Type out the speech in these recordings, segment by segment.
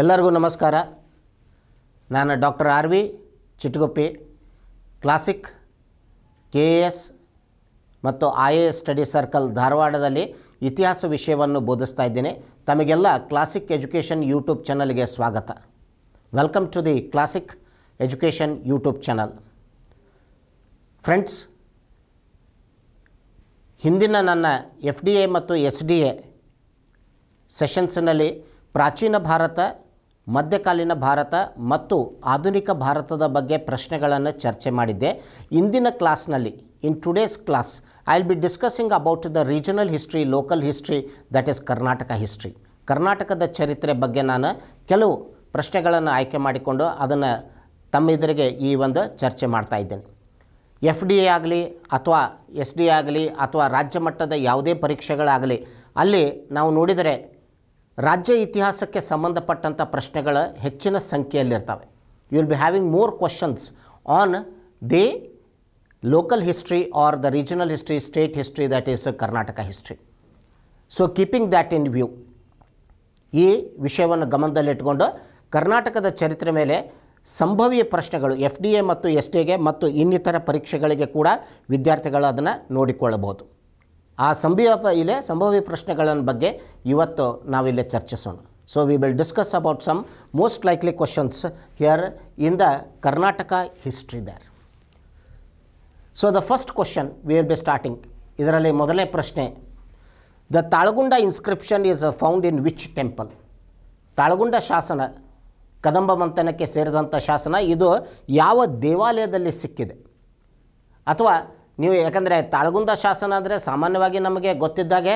ಎಲ್ಲರಿಗೂ ನಮಸ್ಕಾರ ನಾನು doctor R V Chitguppi classic K A S ಮತ್ತು I A S study circle ಧಾರವಾಡದಲ್ಲಿ ಇತಿಹಾಸ ವಿಷಯವನ್ನು ಬೋಧಿಸ್ತಾ ಇದ್ದೇನೆ ತಮಗೆಲ್ಲ ಕ್ಲಾಸಿಕ್ ಎಜುಕೇಷನ್ ಯೂಟ್ಯೂಬ್ ಚಾನಲ್ಗೆ ಸ್ವಾಗತ welcome to the classic education YouTube channel friends ಹಿಂದಿನ ನನ್ನ ಎಫ್ ಡಿ ಎ ಮತ್ತು ಎಸ್ ಡಿ ಎ ಸೆಷನ್ಸ್ನಲ್ಲಿ ಪ್ರಾಚೀನ ಭಾರತ ಮಧ್ಯಕಾಲೀನ ಭಾರತ ಮತ್ತು ಆಧುನಿಕ ಭಾರತದ ಬಗ್ಗೆ ಪ್ರಶ್ನೆಗಳನ್ನು ಚರ್ಚೆ ಮಾಡಿದ್ದೆ ಇಂದಿನ ಕ್ಲಾಸ್ನಲ್ಲಿ in today's class I will be discussing about the regional history local history that is Karnataka history ಕರ್ನಾಟಕದ ಚರಿತ್ರೆ ಬಗ್ಗೆ ನಾನು ಕೆಲವು ಪ್ರಶ್ನೆಗಳನ್ನು ಆಯ್ಕೆ ಮಾಡಿಕೊಂಡು ಅದನ್ನು ತಮ್ಮಿದರಿಗೆ ಈ ಒಂದು ಚರ್ಚೆ ಮಾಡ್ತಾ ಇದ್ದೇನೆ ಎಫ್ ಡಿ ಎ ಆಗಲಿ ಅಥವಾ ಎಸ್ ಡಿ ಎ ಆಗಲಿ ಅಥವಾ ರಾಜ್ಯ ಮಟ್ಟದ ಯಾವುದೇ ಪರೀಕ್ಷೆಗಳಾಗಲಿ ಅಲ್ಲಿ ನಾವು ನೋಡಿದರೆ ರಾಜ್ಯ ಇತಿಹಾಸಕ್ಕೆ ಸಂಬಂಧಪಟ್ಟಂಥ ಪ್ರಶ್ನೆಗಳ ಹೆಚ್ಚಿನ ಸಂಖ್ಯೆಯಲ್ಲಿರ್ತವೆ you will be having more questions on the local history or the regional history state history that is Karnataka history so keeping that in view ಈ ವಿಷಯವನ್ನು ಗಮನದಲ್ಲಿಟ್ಟುಕೊಂಡು ಕರ್ನಾಟಕದ ಚರಿತ್ರೆ ಮೇಲೆ ಸಂಭವೀಯ ಪ್ರಶ್ನೆಗಳು ಎಫ್ ಡಿ ಎ ಮತ್ತು ಎಸ್ ಟಿಗೆ ಮತ್ತು ಇನ್ನಿತರ ಪರೀಕ್ಷೆಗಳಿಗೆ ಕೂಡ ವಿದ್ಯಾರ್ಥಿಗಳು ಅದನ್ನು ನೋಡಿಕೊಳ್ಳಬಹುದು ಆ ಸಂಭವ ಇಲ್ಲಿ ಸಂಭವ್ಯ ಪ್ರಶ್ನೆಗಳ ಬಗ್ಗೆ ಇವತ್ತು ನಾವಿಲ್ಲಿ ಚರ್ಚಿಸೋಣ so we will discuss about some most likely questions here in the Karnataka history there so the first question we will be starting ಇದರಲ್ಲಿ ಮೊದಲನೇ ಪ್ರಶ್ನೆ the Talagunda inscription is found in which temple Talagunda ಶಾಸನ ಕದಂಬ ಮಂಥನಕ್ಕೆ ಸೇರಿದಂಥ ಶಾಸನ ಇದು ಯಾವ ದೇವಾಲಯದಲ್ಲಿ ಸಿಕ್ಕಿದೆ ಅಥವಾ ನೀವು ಯಾಕಂದರೆ ತಾಳಗುಂದ ಶಾಸನ ಅಂದರೆ ಸಾಮಾನ್ಯವಾಗಿ ನಮಗೆ ಗೊತ್ತಿದ್ದಾಗೆ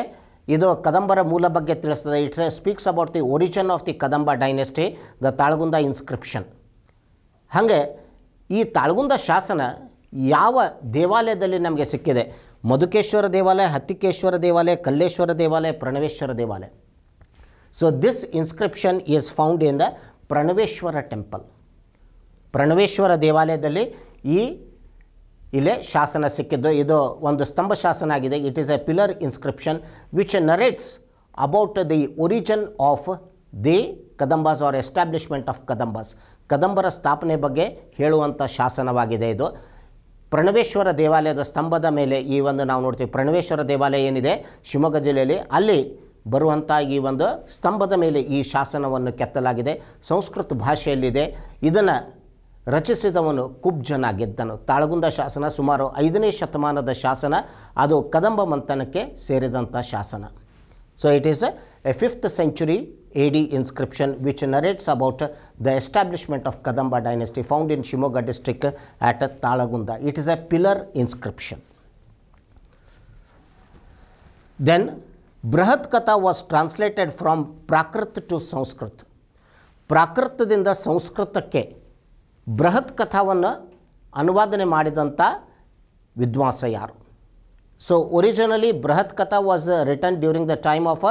ಇದು ಕದಂಬರ ಮೂಲ ಬಗ್ಗೆ ತಿಳಿಸ್ತದೆ it's speaks about the origin of the Kadamba dynasty the Talagunda inscription ಹಾಗೆ ಈ ತಾಳಗುಂದ ಶಾಸನ ಯಾವ ದೇವಾಲಯದಲ್ಲಿ ನಮಗೆ ಸಿಕ್ಕಿದೆ ಮಧುಕೇಶ್ವರ ದೇವಾಲಯ ಹತ್ತಿಕೇಶ್ವರ ದೇವಾಲಯ ಕಲ್ಲೇಶ್ವರ ದೇವಾಲಯ ಪ್ರಣವೇಶ್ವರ ದೇವಾಲಯ so this inscription is found in the Pranaveshwara temple Pranaveshwara ದೇವಾಲಯದಲ್ಲಿ ಈ ಇಲ್ಲೇ ಶಾಸನ ಸಿಕ್ಕಿದ್ದು ಇದು ಒಂದು ಸ್ತಂಭ ಶಾಸನ ಆಗಿದೆ it is a pillar inscription which narrates about the origin of the Kadambas or establishment of Kadambas ಕದಂಬರ ಸ್ಥಾಪನೆ ಬಗ್ಗೆ ಹೇಳುವಂಥ ಶಾಸನವಾಗಿದೆ ಇದು ಪ್ರಣವೇಶ್ವರ ದೇವಾಲಯದ ಸ್ತಂಭದ ಮೇಲೆ ಈ ಒಂದು ನಾವು ನೋಡ್ತೀವಿ ಪ್ರಣವೇಶ್ವರ ದೇವಾಲಯ ಏನಿದೆ ಶಿವಮೊಗ್ಗ ಜಿಲ್ಲೆಯಲ್ಲಿ ಅಲ್ಲಿ ಬರುವಂಥ ಈ ಒಂದು ಸ್ತಂಭದ ಮೇಲೆ ಈ ಶಾಸನವನ್ನು ಕೆತ್ತಲಾಗಿದೆ ಸಂಸ್ಕೃತ ಭಾಷೆಯಲ್ಲಿದೆ ಇದನ್ನು ರಚಿಸಿದವನು ಕುಬ್ಜನಾಗಿದ್ದನು ತಾಳಗುಂದ ಶಾಸನ ಸುಮಾರು ಐದನೇ ಶತಮಾನದ ಶಾಸನ ಅದು ಕದಂಬ ಮಂಥನಕ್ಕೆ ಸೇರಿದಂಥ ಶಾಸನ so it is a fifth century A D inscription which narrates about the establishment of Kadamba dynasty found in Shivamogga district at Talagunda it is a pillar inscription then Brihat Katha was translated from Prakrit to Sanskrit ಪ್ರಾಕೃತದಿಂದ ಸಂಸ್ಕೃತಕ್ಕೆ ಬೃಹತ್ ಕಥಾವನ್ನು ಅನುವಾದನೆ ಮಾಡಿದಂಥ ವಿದ್ವಾಂಸ ಯಾರು so originally Brihat Katha was written during the time of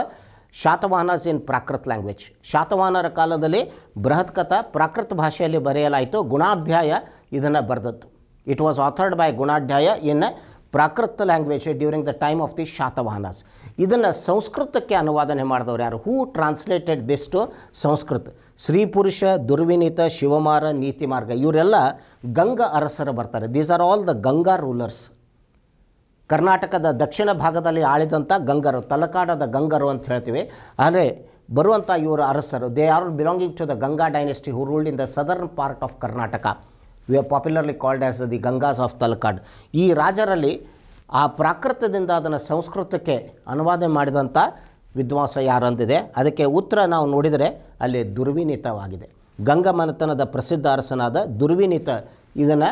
Satavahanas in Prakrit language ಶಾತವಾಹನರ ಕಾಲದಲ್ಲಿ ಬೃಹತ್ ಕಥಾ ಪ್ರಾಕೃತ ಭಾಷೆಯಲ್ಲಿ ಬರೆಯಲಾಯಿತು ಗುಣಾಧ್ಯಾಯ ಇದನ್ನು ಬರೆದದ್ದು it was authored by Gunadhyaya in Prakrit language during the time of the Satavahanas ಇದನ್ನು ಸಂಸ್ಕೃತಕ್ಕೆ ಅನುವಾದನೆ ಮಾಡಿದವರು ಯಾರು who translated this to Sanskrit Shripurusha ದುರ್ವಿನೀತ ಶಿವಮಾರ ನೀತಿ ಮಾರ್ಗ ಇವರೆಲ್ಲ ಗಂಗಾ ಅರಸರು ಬರ್ತಾರೆ these are all the Ganga rulers ಕರ್ನಾಟಕದ ದಕ್ಷಿಣ ಭಾಗದಲ್ಲಿ ಆಳಿದಂಥ ಗಂಗರು ತಲಕಾಡದ ಗಂಗರು ಅಂತ ಹೇಳ್ತೀವಿ ಆದರೆ ಬರುವಂಥ ಇವರು ಅರಸರು they are belonging to the Ganga dynasty who ruled in the southern part of Karnataka we are popularly called as the Gangas of Talakad ಈ ರಾಜರಲ್ಲಿ ಆ ಪ್ರಾಕೃತದಿಂದ ಅದನ್ನು ಸಂಸ್ಕೃತಕ್ಕೆ ಅನುವಾದ ಮಾಡಿದಂಥ ವಿದ್ವಾಂಸ ಯಾರಂದಿದೆ ಅದಕ್ಕೆ ಉತ್ತರ ನಾವು ನೋಡಿದರೆ ಅಲ್ಲಿ ದುರ್ವಿನೀತವಾಗಿದೆ ಗಂಗಮನತನದ ಪ್ರಸಿದ್ಧ ಅರಸನಾದ ದುರ್ವಿನೀತ ಇದನ್ನು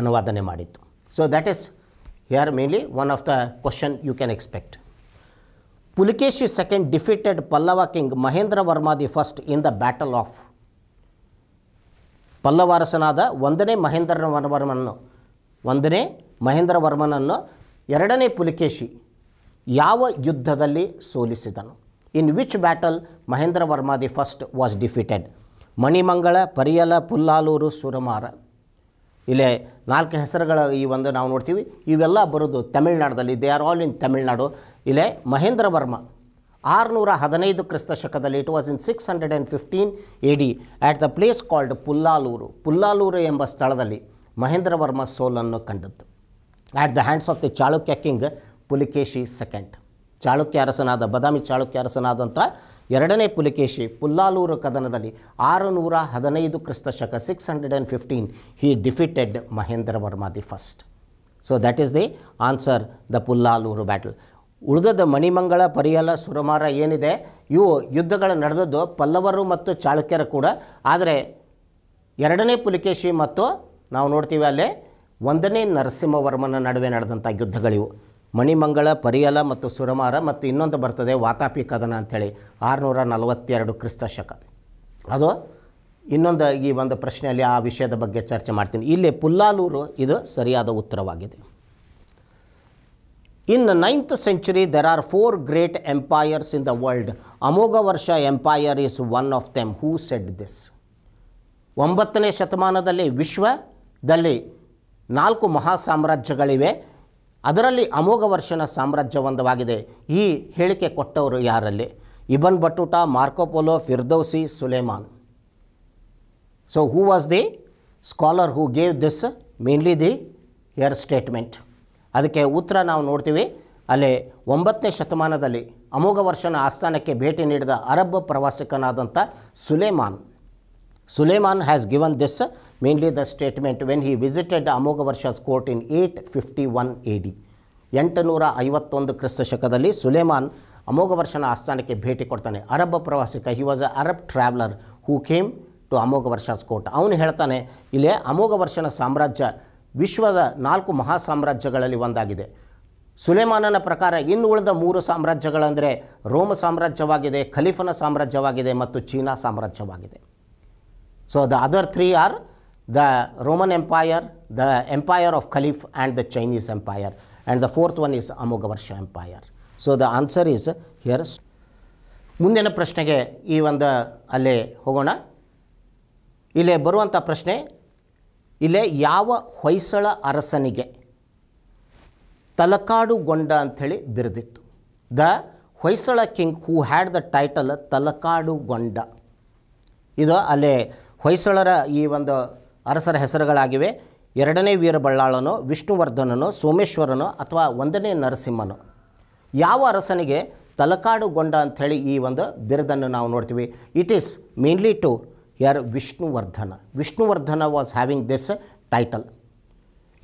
ಅನುವಾದನೆ ಮಾಡಿತ್ತು so that is here mainly one of the question you can expect Pulakeshi second defeated Pallava king Mahendra Varma the first in the battle of Pallava ಅರಸನಾದ ಒಂದನೇ ಮಹೇಂದ್ರ ವರ್ಮನನ್ನು ಒಂದನೇ ಮಹೇಂದ್ರ ವರ್ಮನನ್ನು ಎರಡನೇ ಪುಲಿಕೇಶಿ ಯಾವ ಯುದ್ಧದಲ್ಲಿ ಸೋಲಿಸಿದನು in which battle Mahendra Varma the first was defeated Manimangala Pariyala Pullalur Suramara ಇಲ್ಲೇ ನಾಲ್ಕು ಹೆಸರುಗಳ ಈ ಒಂದು ನಾವು ನೋಡ್ತೀವಿ ಇವೆಲ್ಲ ಬರೋದು ತಮಿಳ್ನಾಡದಲ್ಲಿ they are all in Tamil Nadu ಇಲ್ಲೇ ಮಹೇಂದ್ರ ವರ್ಮ ಆರುನೂರ ಹದಿನೈದು ಕ್ರಿಸ್ತ ಶಕದಲ್ಲಿ it was in six hundred and fifteen A D at the place called Pullalur Pullalur ಎಂಬ ಸ್ಥಳದಲ್ಲಿ ಮಹೇಂದ್ರ ವರ್ಮ ಸೋಲನ್ನು ಕಂಡದ್ದು at the hands of the Chalukya king Pulakeshi second Chalukya ಅರಸನಾದ ಬದಾಮಿ ಚಾಳುಕ್ಯ ಅರಸನಾದಂಥ ಎರಡನೇ ಪುಲಿಕೇಶಿ ಪುಲ್ಲಾಲೂರು ಕದನದಲ್ಲಿ ನೂರ ಹದಿನೈದು ಕ್ರಿಸ್ತ ಶಕ six hundred and fifteen he defeated Mahendra Varma the first so that is the answer the Pullalur battle ಉಳಿದದ ಮಣಿಮಂಗಳ ಪರಿಯಲ ಸುರಮಾರ ಏನಿದೆ ಇವು ಯುದ್ಧಗಳು ನಡೆದದ್ದು ಪಲ್ಲವರು ಮತ್ತು ಚಾಳುಕ್ಯರು ಕೂಡ ಆದರೆ ಎರಡನೇ ಪುಲಿಕೇಶಿ ಮತ್ತು ನಾವು ನೋಡ್ತೀವಿ ಅಲ್ಲೇ ಒಂದನೇ ನರಸಿಂಹವರ್ಮನ ನಡುವೆ ನಡೆದಂಥ ಯುದ್ಧಗಳಿವು ಮಣಿಮಂಗಳ ಪರಿಯಲ ಮತ್ತು ಸುರಮಾರ ಮತ್ತು ಇನ್ನೊಂದು ಬರ್ತದೆ ವಾತಾಪಿ ಕದನ ಅಂಥೇಳಿ ಆರುನೂರ ನಲವತ್ತೆರಡು ಕ್ರಿಸ್ತ ಶಕ ಅದು ಇನ್ನೊಂದು ಈ ಒಂದು ಪ್ರಶ್ನೆಯಲ್ಲಿ ಆ ವಿಷಯದ ಬಗ್ಗೆ ಚರ್ಚೆ ಮಾಡ್ತೀನಿ ಇಲ್ಲಿ ಪುಲ್ಲಾಲೂರು ಇದು ಸರಿಯಾದ ಉತ್ತರವಾಗಿದೆ in ninth century there are four great empires in the world Amoghavarsha empire is one of them who said this ಒಂಬತ್ತನೇ ಶತಮಾನದಲ್ಲಿ ವಿಶ್ವದಲ್ಲಿ ನಾಲ್ಕು ಮಹಾಸಾಮ್ರಾಜ್ಯಗಳಿವೆ ಅದರಲ್ಲಿ ಅಮೋಘ ವರ್ಷನ ಸಾಮ್ರಾಜ್ಯ ಒಂದವಾಗಿದೆ ಈ ಹೇಳಿಕೆ ಕೊಟ್ಟವರು ಯಾರಲ್ಲಿ Ibn Battuta Marco Polo Firdausi Suleiman so who was the scholar who gave this mainly the air statement ಅದಕ್ಕೆ ಉತ್ತರ ನಾವು ನೋಡ್ತೀವಿ ಅಲ್ಲಿ ಒಂಬತ್ತನೇ ಶತಮಾನದಲ್ಲಿ ಅಮೋಘ ವರ್ಷನ ಆಸ್ಥಾನಕ್ಕೆ ಭೇಟಿ ನೀಡಿದ ಅರಬ್ ಪ್ರವಾಸಿಕನಾದಂಥ Suleiman Suleiman has given this mainly the statement when he visited Amoghavarsha's court in 851 AD. ಎಂಟುನೂರ ಐವತ್ತೊಂದು ಕ್ರಿಸ್ತ ಶಕದಲ್ಲಿ ಸುಲೇಮಾನ್ ಅಮೋಘವರ್ಷನ ಆಸ್ಥಾನಕ್ಕೆ ಭೇಟಿ ಕೊಡ್ತಾನೆ ಅರಬ್ ಪ್ರವಾಸಿಕ he was a Arab traveller who came to Amoghavarsha's court ಅವನು ಹೇಳ್ತಾನೆ ಇಲ್ಲೇ ಅಮೋಘವರ್ಷನ ಸಾಮ್ರಾಜ್ಯ ವಿಶ್ವದ ನಾಲ್ಕು ಮಹಾ ಸಾಮ್ರಾಜ್ಯಗಳಲ್ಲಿ ಒಂದಾಗಿದೆ ಸುಲೇಮಾನನ ಪ್ರಕಾರ ಇನ್ನು ಉಳಿದ ಮೂರು ಸಾಮ್ರಾಜ್ಯಗಳಂದರೆ ರೋಮ್ ಸಾಮ್ರಾಜ್ಯವಾಗಿದೆ ಖಲೀಫನ ಸಾಮ್ರಾಜ್ಯವಾಗಿದೆ ಮತ್ತು ಚೀನಾ ಸಾಮ್ರಾಜ್ಯವಾಗಿದೆ So the other three are the Roman Empire, the Empire of Caliph and the Chinese Empire. And the fourth one is Amogavarsha Empire. So the answer is here. Mundana Prashne even the Ale Hogona Ile Burwanta Prashne Ile Yava Hoysala Arasanige Talakadu Gonda and Thele Dirdit. The Hoysala king who had the title Talakadu Gonda. Ido Ale ಹೊಯ್ಸಳರ ಈ ಒಂದು ಅರಸರ ಹೆಸರುಗಳಾಗಿವೆ ಎರಡನೇ ವೀರಬಳ್ಳಾಳನು ವಿಷ್ಣುವರ್ಧನನು ಸೋಮೇಶ್ವರನು ಅಥವಾ ಒಂದನೇ ನರಸಿಂಹನು ಯಾವ ಅರಸನಿಗೆ ತಲಕಾಡುಗೊಂಡ ಅಂಥೇಳಿ ಈ ಒಂದು ಬಿರುದನ್ನು ನಾವು ನೋಡ್ತೀವಿ it is mainly to uh Vishnuvardhana Vishnuvardhana was having this title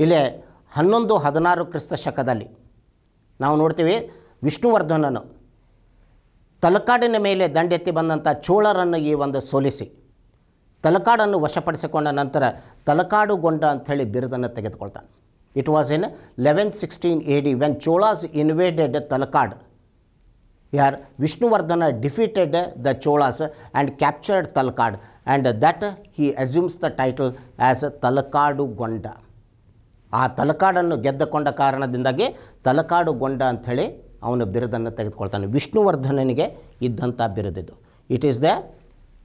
ಇಲ್ಲೇ ಹನ್ನೊಂದು ಹದಿನಾರು ಕ್ರಿಸ್ತ ಶಕದಲ್ಲಿ ನಾವು ನೋಡ್ತೀವಿ ವಿಷ್ಣುವರ್ಧನನು ತಲಕಾಡಿನ ಮೇಲೆ ದಂಡೆತ್ತಿ ಬಂದಂಥ ಚೋಳರನ್ನು ಈ ಒಂದು ಸೋಲಿಸಿ ತಲಕಾಡನ್ನು ವಶಪಡಿಸಿಕೊಂಡ ನಂತರ ತಲಕಾಡು ಗೊಂಡ ಅಂಥೇಳಿ ಬಿರುದನ್ನು ತೆಗೆದುಕೊಳ್ತಾನೆ it was in eleven sixteen A D when Cholas invaded Talakad uh Vishnuvardhana defeated the Cholas and captured Talakad and that he assumes the title as Talakadugonda ಆ ತಲಕಾಡನ್ನು ಗೆದ್ದುಕೊಂಡ ಕಾರಣದಿಂದಾಗಿ ಗೊಂಡ ಅಂಥೇಳಿ ಅವನು ಬಿರುದನ್ನು ತೆಗೆದುಕೊಳ್ತಾನೆ ವಿಷ್ಣುವರ್ಧನನಿಗೆ ಇದ್ದಂಥ ಬಿರುದಿದು it is the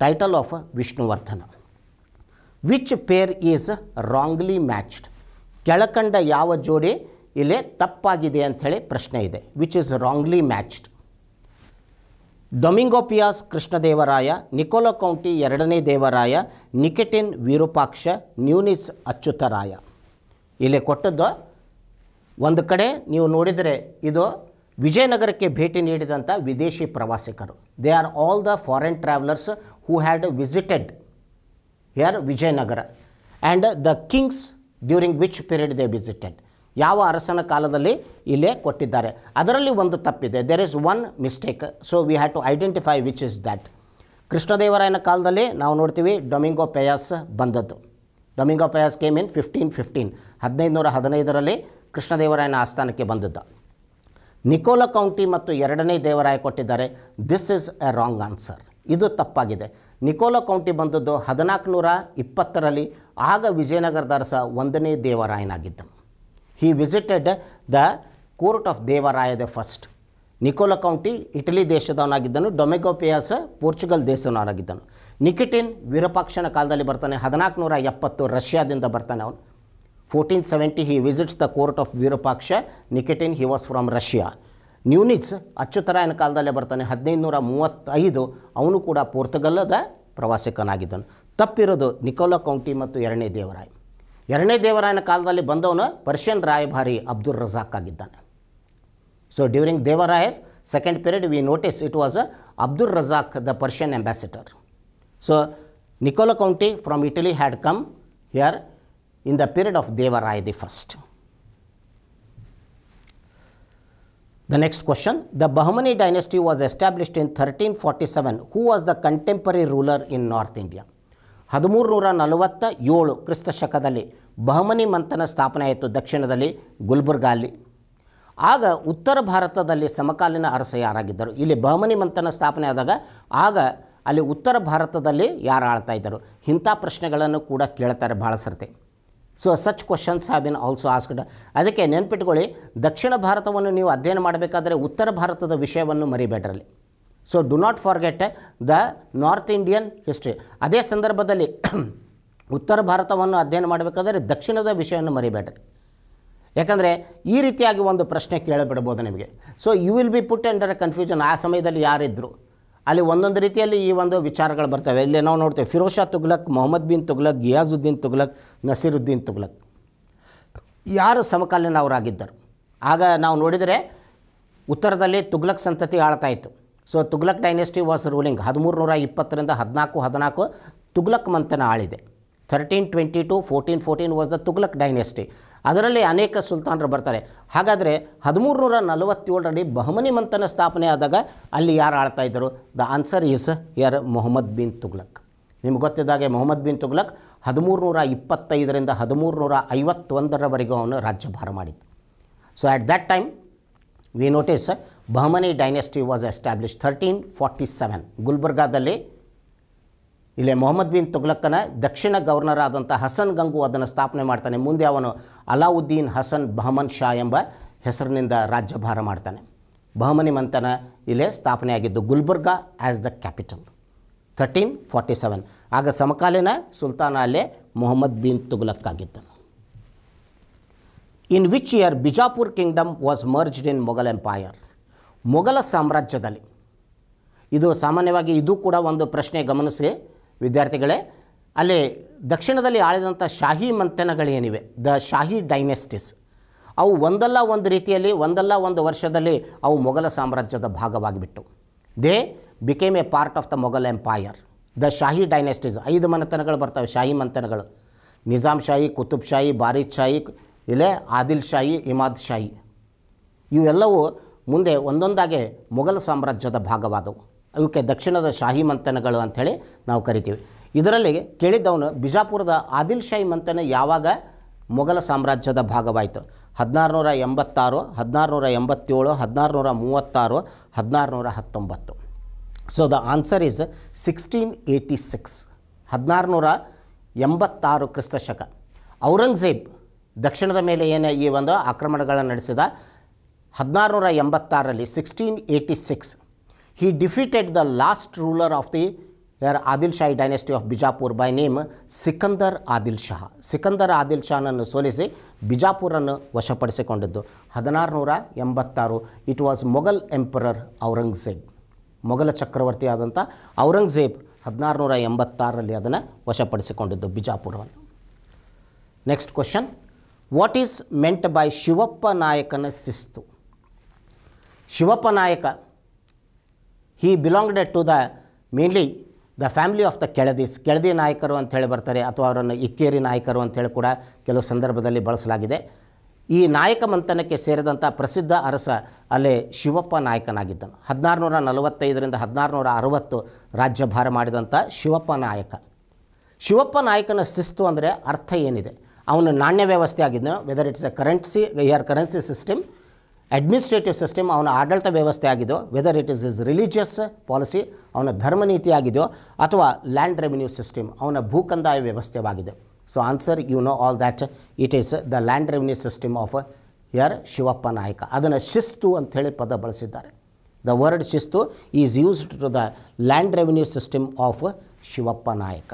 title of Vishnuvardhana which pair is wrongly matched ಕೆಳಕಂಡ ಯಾವ ಜೋಡಿ ಇಲ್ಲಿ ತಪ್ಪಾಗಿದೆ ಅಂಥೇಳಿ ಪ್ರಶ್ನೆ ಇದೆ which is wrongly matched Domingo Paes Krishnadevaraya Nicolo Conti ಎರಡನೇ ದೇವರಾಯ ನಿಕೆಟಿನ್ ವಿರೂಪಾಕ್ಷ ನ್ಯೂನಿಸ್ ಅಚ್ಯುತರಾಯ ಇಲ್ಲಿ ಕೊಟ್ಟದ್ದು ಒಂದು ಕಡೆ ನೀವು ನೋಡಿದರೆ ಇದು ವಿಜಯನಗರಕ್ಕೆ ಭೇಟಿ ನೀಡಿದಂಥ ವಿದೇಶಿ ಪ್ರವಾಸಿಗರು they are all the foreign travellers who had visited here Vijayanagara and the kings during which period they visited ಯಾವ ಅರಸನ ಕಾಲದಲ್ಲಿ ಇಲ್ಲೇ ಕೊಟ್ಟಿದ್ದಾರೆ ಅದರಲ್ಲಿ ಒಂದು ತಪ್ಪಿದೆ there is one mistake so we have to identify which is that ಕೃಷ್ಣದೇವರಾಯನ ಕಾಲದಲ್ಲಿ ನಾವು ನೋಡ್ತೀವಿ ಡೊಮಿಂಗೋ ಪೆಯಾಸ್ ಬಂದದ್ದು Domingo Paes came in fifteen fifteen ಹದಿನೈದು ನೂರ ಹದಿನೈದರಲ್ಲಿ ಕೃಷ್ಣದೇವರಾಯನ ಆಸ್ಥಾನಕ್ಕೆ ಬಂದದ್ದು ನಿಕೋಲ ಕೌಂಟಿ ಮತ್ತು ಎರಡನೇ ದೇವರಾಯ ಕೊಟ್ಟಿದ್ದಾರೆ this is a wrong answer ಇದು ತಪ್ಪಾಗಿದೆ ನಿಕೋಲಾ ಕೌಂಟಿ ಬಂದದ್ದು ಹದಿನಾಲ್ಕು ನೂರ ಇಪ್ಪತ್ತರಲ್ಲಿ ಆಗ ವಿಜಯನಗರದ ಅರಸ ಒಂದನೇ ದೇವರಾಯನಾಗಿದ್ದನು he visited the court of Devaraya the first Nicolo Conti Italy ದೇಶದವನಾಗಿದ್ದನು ಡೊಮೆಗೋಪಿಯಾಸ ಪೋರ್ಚುಗಲ್ ದೇಶದವನಾಗಿದ್ದನು ನಿಕಿಟಿನ್ ವಿರೂಪಾಕ್ಷನ ಕಾಲದಲ್ಲಿ ಬರ್ತಾನೆ ಹದಿನಾಲ್ಕು ನೂರ ಎಪ್ಪತ್ತು ರಷ್ಯಾದಿಂದ ಬರ್ತಾನೆ ಅವನು 1470 he visits the court of Virupaksha. Nikitin he was from Russia. ನ್ಯೂನಿಟ್ಸ್ ಅಚ್ಚುತರಾಯನ ಕಾಲದಲ್ಲೇ ಬರ್ತಾನೆ ಹದಿನೈದುನೂರ ಮೂವತ್ತೈದು ಅವನು ಕೂಡ ಪೋರ್ತುಗಲ್ದ ಪ್ರವಾಸಿಕನಾಗಿದ್ದನು ತಪ್ಪಿರೋದು ನಿಕೋಲಾ ಕೌಂಟಿ ಮತ್ತು ಎರಡನೇ ದೇವರಾಯ್ ಎರಡನೇ ದೇವರಾಯನ ಕಾಲದಲ್ಲಿ ಬಂದವನು ಪರ್ಷಿಯನ್ ರಾಯಭಾರಿ ಅಬ್ದುಲ್ ರಜಾಕ್ ಆಗಿದ್ದಾನೆ so during Devaraya second period we notice it was Abdul Razak the Persian ambassador so Nicolo Conti from Italy had come here of the the first the next first. The next dynasty was establish in was forty seven 1347. Was the the ruler in north India ಹದಿಮೂರು ನೂರ ನಲವತ್ತ ಏಳು ಕ್ರಿಸ್ತ ಶಕದಲ್ಲಿ ಬಹಮನಿ ಮಂಥನ ಸ್ಥಾಪನೆ ಆಯಿತು ದಕ್ಷಿಣದಲ್ಲಿ ಗುಲ್ಬರ್ಗ ಅಲ್ಲಿ ಆಗ ಉತ್ತರ ಭಾರತದಲ್ಲಿ ಸಮಕಾಲೀನ ಅರಸ ಯಾರಾಗಿದ್ದರು ಇಲ್ಲಿ ಬಹಮನಿ ಮಂಥನ ಸ್ಥಾಪನೆ ಆದಾಗ ಆಗ ಅಲ್ಲಿ ಉತ್ತರ ಭಾರತದಲ್ಲಿ ಯಾರು ಆಳ್ತಾ ಇದ್ದರು ಇಂಥ ಪ್ರಶ್ನೆಗಳನ್ನು ಕೂಡ ಕೇಳ್ತಾರೆ ಭಾಳ ಸರ್ತಿ so such questions have been also asked ಅದಕ್ಕೆ ನೆನ್ಪಿಟ್ಕೊಳ್ಳಿ ದಕ್ಷಿಣ ಭಾರತವನ್ನು ನೀವು ಅಧ್ಯಯನ ಮಾಡಬೇಕಾದರೆ ಉತ್ತರ ಭಾರತದ ವಿಷಯವನ್ನು ಮರಿಬೇಡ್ರಲ್ಲಿ so do not forget the north Indian history ಅದೇ ಸಂದರ್ಭದಲ್ಲಿ ಉತ್ತರ ಭಾರತವನ್ನು ಅಧ್ಯಯನ ಮಾಡಬೇಕಾದರೆ ದಕ್ಷಿಣದ ವಿಷಯವನ್ನು ಮರಿಬೇಡ್ರಿ ಯಾಕಂದರೆ ಈ ರೀತಿಯಾಗಿ ಒಂದು ಪ್ರಶ್ನೆ ಕೇಳಿಬಿಡ್ಬೋದು ನಿಮಗೆ so you will be put under confusion ಆ ಸಮಯದಲ್ಲಿ ಯಾರಿದ್ದರು ಅಲ್ಲಿ ಒಂದೊಂದು ರೀತಿಯಲ್ಲಿ ಈ ಒಂದು ವಿಚಾರಗಳು ಬರ್ತವೆ ಇಲ್ಲಿ ನಾವು ನೋಡ್ತೇವೆ ಫಿರೋಜ್ ಶಾ ತುಗ್ಲಕ್ ಮೊಹಮ್ಮದ್ ಬಿನ್ ತುಗ್ಲಕ್ ಗಿಯಾಜುದ್ದೀನ್ ತುಗ್ಲಕ್ ನಸೀರುದ್ದೀನ್ ತುಗ್ಲಕ್ ಯಾರು ಸಮಕಾಲೀನವರಾಗಿದ್ದರು ಆಗ ನಾವು ನೋಡಿದರೆ ಉತ್ತರದಲ್ಲಿ ತುಗ್ಲಕ್ ಸಂತತಿ ಆಳ್ತಾಯಿತ್ತು so Tughlaq dynasty was ruling ಹದಿಮೂರು ನೂರ ಇಪ್ಪತ್ತರಿಂದ ಹದಿನಾಲ್ಕು ಹದಿನಾಲ್ಕು ತುಗ್ಲಕ್ ಮಂತನ ಆಳಿದೆ thirteen twenty to fourteen fourteen was the Tughlaq dynasty ಅದರಲ್ಲಿ ಅನೇಕ ಸುಲ್ತಾನರು ಬರ್ತಾರೆ ಹಾಗಾದರೆ ಹದಿಮೂರು ನೂರ ನಲವತ್ತೇಳರಲ್ಲಿ ಬಹಮನಿ ಮಂತನ ಸ್ಥಾಪನೆ ಆದಾಗ ಅಲ್ಲಿ ಯಾರು ಆಳ್ತಾ ಇದ್ದರು the answer is uh Mohammad bin Tughlaq ನಿಮ್ಗೆ ಗೊತ್ತಿದ್ದಾಗೆ ಮೊಹಮ್ಮದ್ ಬಿನ್ ತುಗ್ಲಕ್ ಹದಿಮೂರು ನೂರ ಇಪ್ಪತ್ತೈದರಿಂದ ಹದಿಮೂರು ನೂರ ಐವತ್ತೊಂದರವರೆಗೂ ಅವನು ರಾಜ್ಯಭಾರ ಮಾಡಿದ್ದು so at that time we notice Bahmani dynasty was establish thirteen forty seven ಗುಲ್ಬರ್ಗಾದಲ್ಲಿ ಇಲ್ಲೇ ಮೊಹಮ್ಮದ್ ಬಿನ್ ತುಗ್ಲಕ್ಕನ ದಕ್ಷಿಣ ಗವರ್ನರ್ ಆದಂಥ ಹಸನ್ ಗಂಗು ಅದನ್ನು ಸ್ಥಾಪನೆ ಮಾಡ್ತಾನೆ ಮುಂದೆ ಅವನು ಅಲಾವುದ್ದೀನ್ ಹಸನ್ ಬಹಮನ್ ಶಾ ಎಂಬ ಹೆಸರಿನಿಂದ ರಾಜ್ಯಭಾರ ಮಾಡ್ತಾನೆ ಬಹಮನಿ ಮಂತನ ಇಲ್ಲೇ ಸ್ಥಾಪನೆಯಾಗಿದ್ದು Gulbarga as the capital thirteen forty seven ಆಗ ಸಮಕಾಲೀನ ಸುಲ್ತಾನ ಅಲ್ಲೇ ಮೊಹಮ್ಮದ್ ಬಿನ್ ತುಗ್ಲಕ್ ಆಗಿದ್ದನು in which year Bijapur kingdom was merged in Mughal empire Mughal ಸಾಮ್ರಾಜ್ಯದಲ್ಲಿ ಇದು ಸಾಮಾನ್ಯವಾಗಿ ಇದು ಕೂಡ ಒಂದು ಪ್ರಶ್ನೆ ಗಮನಿಸಿ ವಿದ್ಯಾರ್ಥಿಗಳೇ ಅಲ್ಲಿ ದಕ್ಷಿಣದಲ್ಲಿ ಆಳಿದಂಥ ಶಾಹಿ ಮಂಥನಗಳೇನಿವೆ ದ ಶಾಹಿ ಡೈನೆಸ್ಟಿಸ್ ಅವು ಒಂದಲ್ಲ ಒಂದು ರೀತಿಯಲ್ಲಿ ಒಂದಲ್ಲ ಒಂದು ವರ್ಷದಲ್ಲಿ ಅವು ಮೊಘಲ ಸಾಮ್ರಾಜ್ಯದ ಭಾಗವಾಗಿಬಿಟ್ಟು they became a part of the Mughal empire the Shahi dynasties ಐದು ಮನೆತನಗಳು ಬರ್ತವೆ ಶಾಹಿ ಮಂತನಗಳು ನಿಜಾಮ್ ಶಾಹಿ ಕುತುಬ್ ಶಾಹಿ ಬಾರಿದ್ ಶಾಹಿ ಇಲ್ಲೇ ಆದಿಲ್ ಶಾಹಿ ಇಮಾದ್ ಶಾಹಿ ಇವೆಲ್ಲವೂ ಮುಂದೆ ಒಂದೊಂದಾಗೆ ಮೊಘಲ್ ಸಾಮ್ರಾಜ್ಯದ ಭಾಗವಾದವು ಇವಕ್ಕೆ ದಕ್ಷಿಣದ ಶಾಹಿ ಮಂಥನಗಳು ಅಂಥೇಳಿ ನಾವು ಕರಿತೀವಿ ಇದರಲ್ಲಿ ಕೇಳಿದ್ದವನು ಬಿಜಾಪುರದ ಆದಿಲ್ ಶಾಹಿ ಮಂಥನ ಯಾವಾಗ ಮೊಘಲ ಸಾಮ್ರಾಜ್ಯದ ಭಾಗವಾಯಿತು ಹದಿನಾರುನೂರ ಎಂಬತ್ತಾರು ಹದಿನಾರುನೂರ ಎಂಬತ್ತೇಳು ಹದಿನಾರುನೂರ ಮೂವತ್ತಾರು ಹದಿನಾರುನೂರ ಹತ್ತೊಂಬತ್ತು so the answer is sixteen eighty six ಹದಿನಾರುನೂರ ಎಂಬತ್ತಾರು ಕ್ರಿಸ್ತಶಕ ಔರಂಗಜೇಬ್ ದಕ್ಷಿಣದ ಮೇಲೆ ಏನೇ ಈ ಒಂದು ಆಕ್ರಮಣಗಳನ್ನು ನಡೆಸಿದ ಹದಿನಾರುನೂರ ಎಂಬತ್ತಾರರಲ್ಲಿ sixteen eighty six he defeated the last ruler of the uh Adil Shahi dynasty of Bijapur by name Sikandar Adil Shah Sikandar Adil ಶಾನನ್ನು ಸೋಲಿಸಿ ಬಿಜಾಪುರನ್ನು ವಶಪಡಿಸಿಕೊಂಡಿದ್ದು ಹದಿನಾರು ನೂರ ಎಂಬತ್ತಾರು it was Mughal emperor Aurangzeb Mughal ಚಕ್ರವರ್ತಿ ಆದಂಥ ಔರಂಗಜೇಬ್ ಹದಿನಾರು ನೂರ ಎಂಬತ್ತಾರರಲ್ಲಿ ಅದನ್ನು ವಶಪಡಿಸಿಕೊಂಡಿದ್ದು ಬಿಜಾಪುರವನ್ನು next question what is meant by Shivappa ನಾಯಕನ ಶಿಸ್ತು Shivappa Nayaka he belonged to the mainly the family of the ಕೆಳದೀಸ್ Keladi ನಾಯಕರು ಅಂಥೇಳಿ ಬರ್ತಾರೆ ಅಥವಾ ಅವರನ್ನು ಇಕ್ಕೇರಿ ನಾಯಕರು ಅಂಥೇಳಿ ಕೂಡ ಕೆಲವು ಸಂದರ್ಭದಲ್ಲಿ ಬಳಸಲಾಗಿದೆ ಈ ನಾಯಕ ಮಂಥನಕ್ಕೆ ಸೇರಿದಂಥ ಪ್ರಸಿದ್ಧ ಅರಸ ಅಲ್ಲೇ ಶಿವಪ್ಪ ನಾಯಕನಾಗಿದ್ದನು ಹದಿನಾರುನೂರ ನಲವತ್ತೈದರಿಂದ ಹದಿನಾರುನೂರ ಅರವತ್ತು ರಾಜ್ಯಭಾರ ಮಾಡಿದಂಥ ಶಿವಪ್ಪ ನಾಯಕ ಶಿವಪ್ಪ ನಾಯಕನ ಶಿಸ್ತು ಅಂದರೆ ಅರ್ಥ ಏನಿದೆ ಅವನು ನಾಣ್ಯ ವ್ಯವಸ್ಥೆ ಆಗಿದ್ದನು whether it's a currency uh currency system administrative system ಅವನ ಆಡಳಿತ ವ್ಯವಸ್ಥೆ ಆಗಿದೋ whether it is is religious policy ಅವನ ಧರ್ಮ ನೀತಿ ಆಗಿದೆಯೋ ಅಥವಾ ಲ್ಯಾಂಡ್ ರೆವಿನ್ಯೂ ಸಿಸ್ಟಮ್ ಅವನ ಭೂಕಂದಾಯ ವ್ಯವಸ್ಥೆವಾಗಿದೆ so answer you know all that it is the land revenue system of uh Shivappa Nayaka ಅದನ್ನು ಶಿಸ್ತು ಅಂಥೇಳಿ ಪದ ಬಳಸಿದ್ದಾರೆ the word shist is used to the land revenue system of Shivappa Nayaka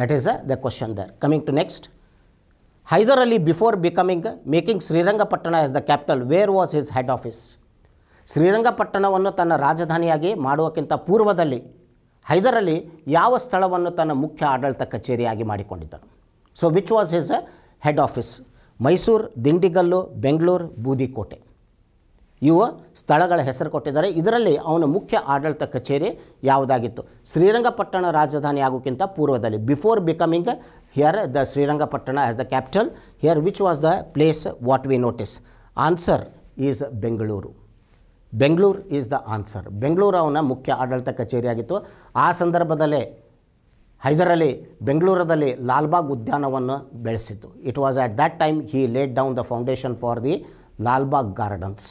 that is the question there coming to next Hyder before becoming making Srirangapatna as the capital where was his head office ಶ್ರೀರಂಗಪಟ್ಟಣವನ್ನು ತನ್ನ ರಾಜಧಾನಿಯಾಗಿ ಮಾಡುವಕ್ಕಿಂತ ಪೂರ್ವದಲ್ಲಿ ಹೈದರ್ ಅಲಿ ಯಾವ ಸ್ಥಳವನ್ನು ತನ್ನ ಮುಖ್ಯ ಆಡಳಿತ ಕಚೇರಿಯಾಗಿ ಮಾಡಿಕೊಂಡಿದ್ದನು so which was his head office Mysuru Dindigul Bengaluru Budikote ಇವು ಸ್ಥಳಗಳ ಹೆಸರು ಕೊಟ್ಟಿದ್ದಾರೆ ಇದರಲ್ಲಿ ಅವನ ಮುಖ್ಯ ಆಡಳಿತ ಕಚೇರಿ ಯಾವುದಾಗಿತ್ತು ಶ್ರೀರಂಗಪಟ್ಟಣ ರಾಜಧಾನಿ ಆಗೋಕ್ಕಿಂತ ಪೂರ್ವದಲ್ಲಿ before becoming here the Srirangapatna as the capital here which was the place what we notice answer is Bengaluru Bengaluru is the answer Bengaluru ಅವನ ಮುಖ್ಯ ಆಡಳಿತ ಕಚೇರಿಯಾಗಿತ್ತು ಆ ಸಂದರ್ಭದಲ್ಲೇ ಹೈದರಲಿ ಬೆಂಗಳೂರದಲ್ಲಿ ಲಾಲ್ಬಾಗ್ ಉದ್ಯಾನವನ್ನು ಬೆಳೆಸಿತು it was at that time he laid down the foundation for the Lalbagh gardens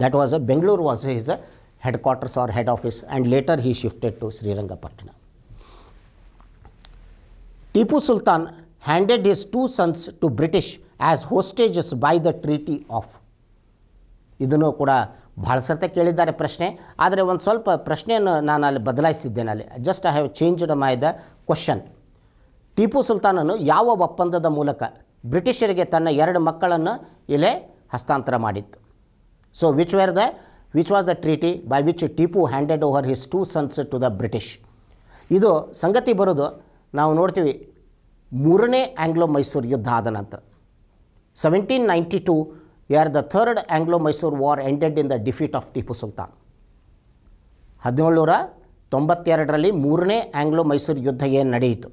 That was a Bengaluru was his uh, quarters or head office and later he shifted to Srirangapatna Tipu Sultan handed his two sons to British as hostages by the treaty of ಇದನ್ನು ಕೂಡ ಭಾಳ ಸರ್ತೆ ಕೇಳಿದ್ದಾರೆ ಪ್ರಶ್ನೆ ಆದರೆ ಒಂದು ಸ್ವಲ್ಪ ಪ್ರಶ್ನೆಯನ್ನು ನಾನು ಅಲ್ಲಿ ಬದಲಾಯಿಸಿದ್ದೇನೆ ಅಲ್ಲಿ just I have changed my the question Tipu ಸುಲ್ತಾನನ್ನು ಯಾವ ಒಪ್ಪಂದದ ಮೂಲಕ ಬ್ರಿಟಿಷರಿಗೆ ತನ್ನ ಎರಡು ಮಕ್ಕಳನ್ನು ಇಲ್ಲೇ ಹಸ್ತಾಂತರ ಮಾಡಿತ್ತು So which were the which was the treaty by which Tipu handed over his two sons to the British ಇದು ಸಂಗತಿ ಬರೋದು ನಾವು ನೋಡ್ತೀವಿ ಮೂರನೇ ಆಂಗ್ಲೋ ಮೈಸೂರು ಯುದ್ಧ ಆದ ನಂತರ seventeen ninety two uh the third Anglo Mysuru war ended in the defeat of Tipu Sultan ನೂರ ತೊಂಬತ್ತೆರಡರಲ್ಲಿ ಮೂರನೇ ಆಂಗ್ಲೋ ಮೈಸೂರು ಯುದ್ಧ ಏನು ನಡೆಯಿತು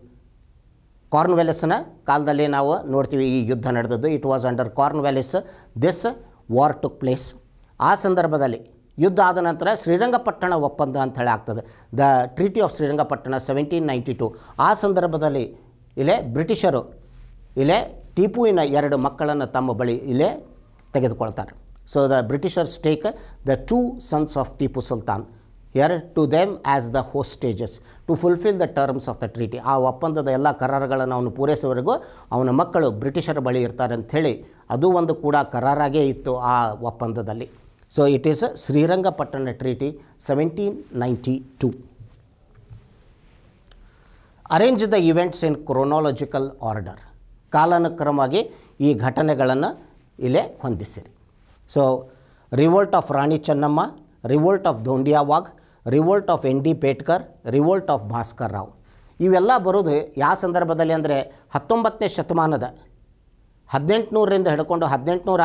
ಕಾರ್ನ್ವೆಲಿಸ್ನ ಕಾಲದಲ್ಲಿ ನಾವು ನೋಡ್ತೀವಿ ಈ ಯುದ್ಧ ನಡೆದದ್ದು it was under Cornwallis this war took place ಆ ಸಂದರ್ಭದಲ್ಲಿ ಯುದ್ಧ ಆದ ನಂತರ ಶ್ರೀರಂಗಪಟ್ಟಣ ಒಪ್ಪಂದ ಅಂತ ಹೇಳಿ ಆಗ್ತದೆ the treaty of Srirangapatna seventeen ninety two ಆ ಸಂದರ್ಭದಲ್ಲಿ ಇಲ್ಲೇ ಬ್ರಿಟಿಷರು ಇಲ್ಲೇ ಟೀಪುವಿನ ಎರಡು ಮಕ್ಕಳನ್ನು ತಮ್ಮ ಬಳಿ ಇಲ್ಲೇ ತೆಗೆದುಕೊಳ್ತಾರೆ so the Britishers take the two sons of Tipu Sultan here to them as the hostages to fulfil the terms of the treaty ಆ ಒಪ್ಪಂದದ ಎಲ್ಲ ಕರಾರುಗಳನ್ನು ಅವನು ಪೂರೈಸುವವರೆಗೂ ಅವನ ಮಕ್ಕಳು ಬ್ರಿಟಿಷರ ಬಳಿ ಇರ್ತಾರೆ ಅಂಥೇಳಿ ಅದು ಒಂದು ಕೂಡ ಕರಾರಾಗೇ ಇತ್ತು ಆ ಒಪ್ಪಂದದಲ್ಲಿ so it So it is a seventeen ninety 1792. Arrange the events in chronological order ಕಾಲಾನುಕ್ರಮವಾಗಿ ಈ ಘಟನೆಗಳನ್ನು ಇಲ್ಲೇ ಹೊಂದಿಸಿರಿ so revolt of Rani Chennamma revolt of Dhondia Wagh revolt of N D Petkar revolt of Bhaskar Rao ಇವೆಲ್ಲ ಬರೋದು ಯಾವ ಸಂದರ್ಭದಲ್ಲಿ ಅಂದರೆ ಹತ್ತೊಂಬತ್ತನೇ ಶತಮಾನದ ಹದಿನೆಂಟುನೂರರಿಂದ ಹಿಡ್ಕೊಂಡು ಹದಿನೆಂಟುನೂರ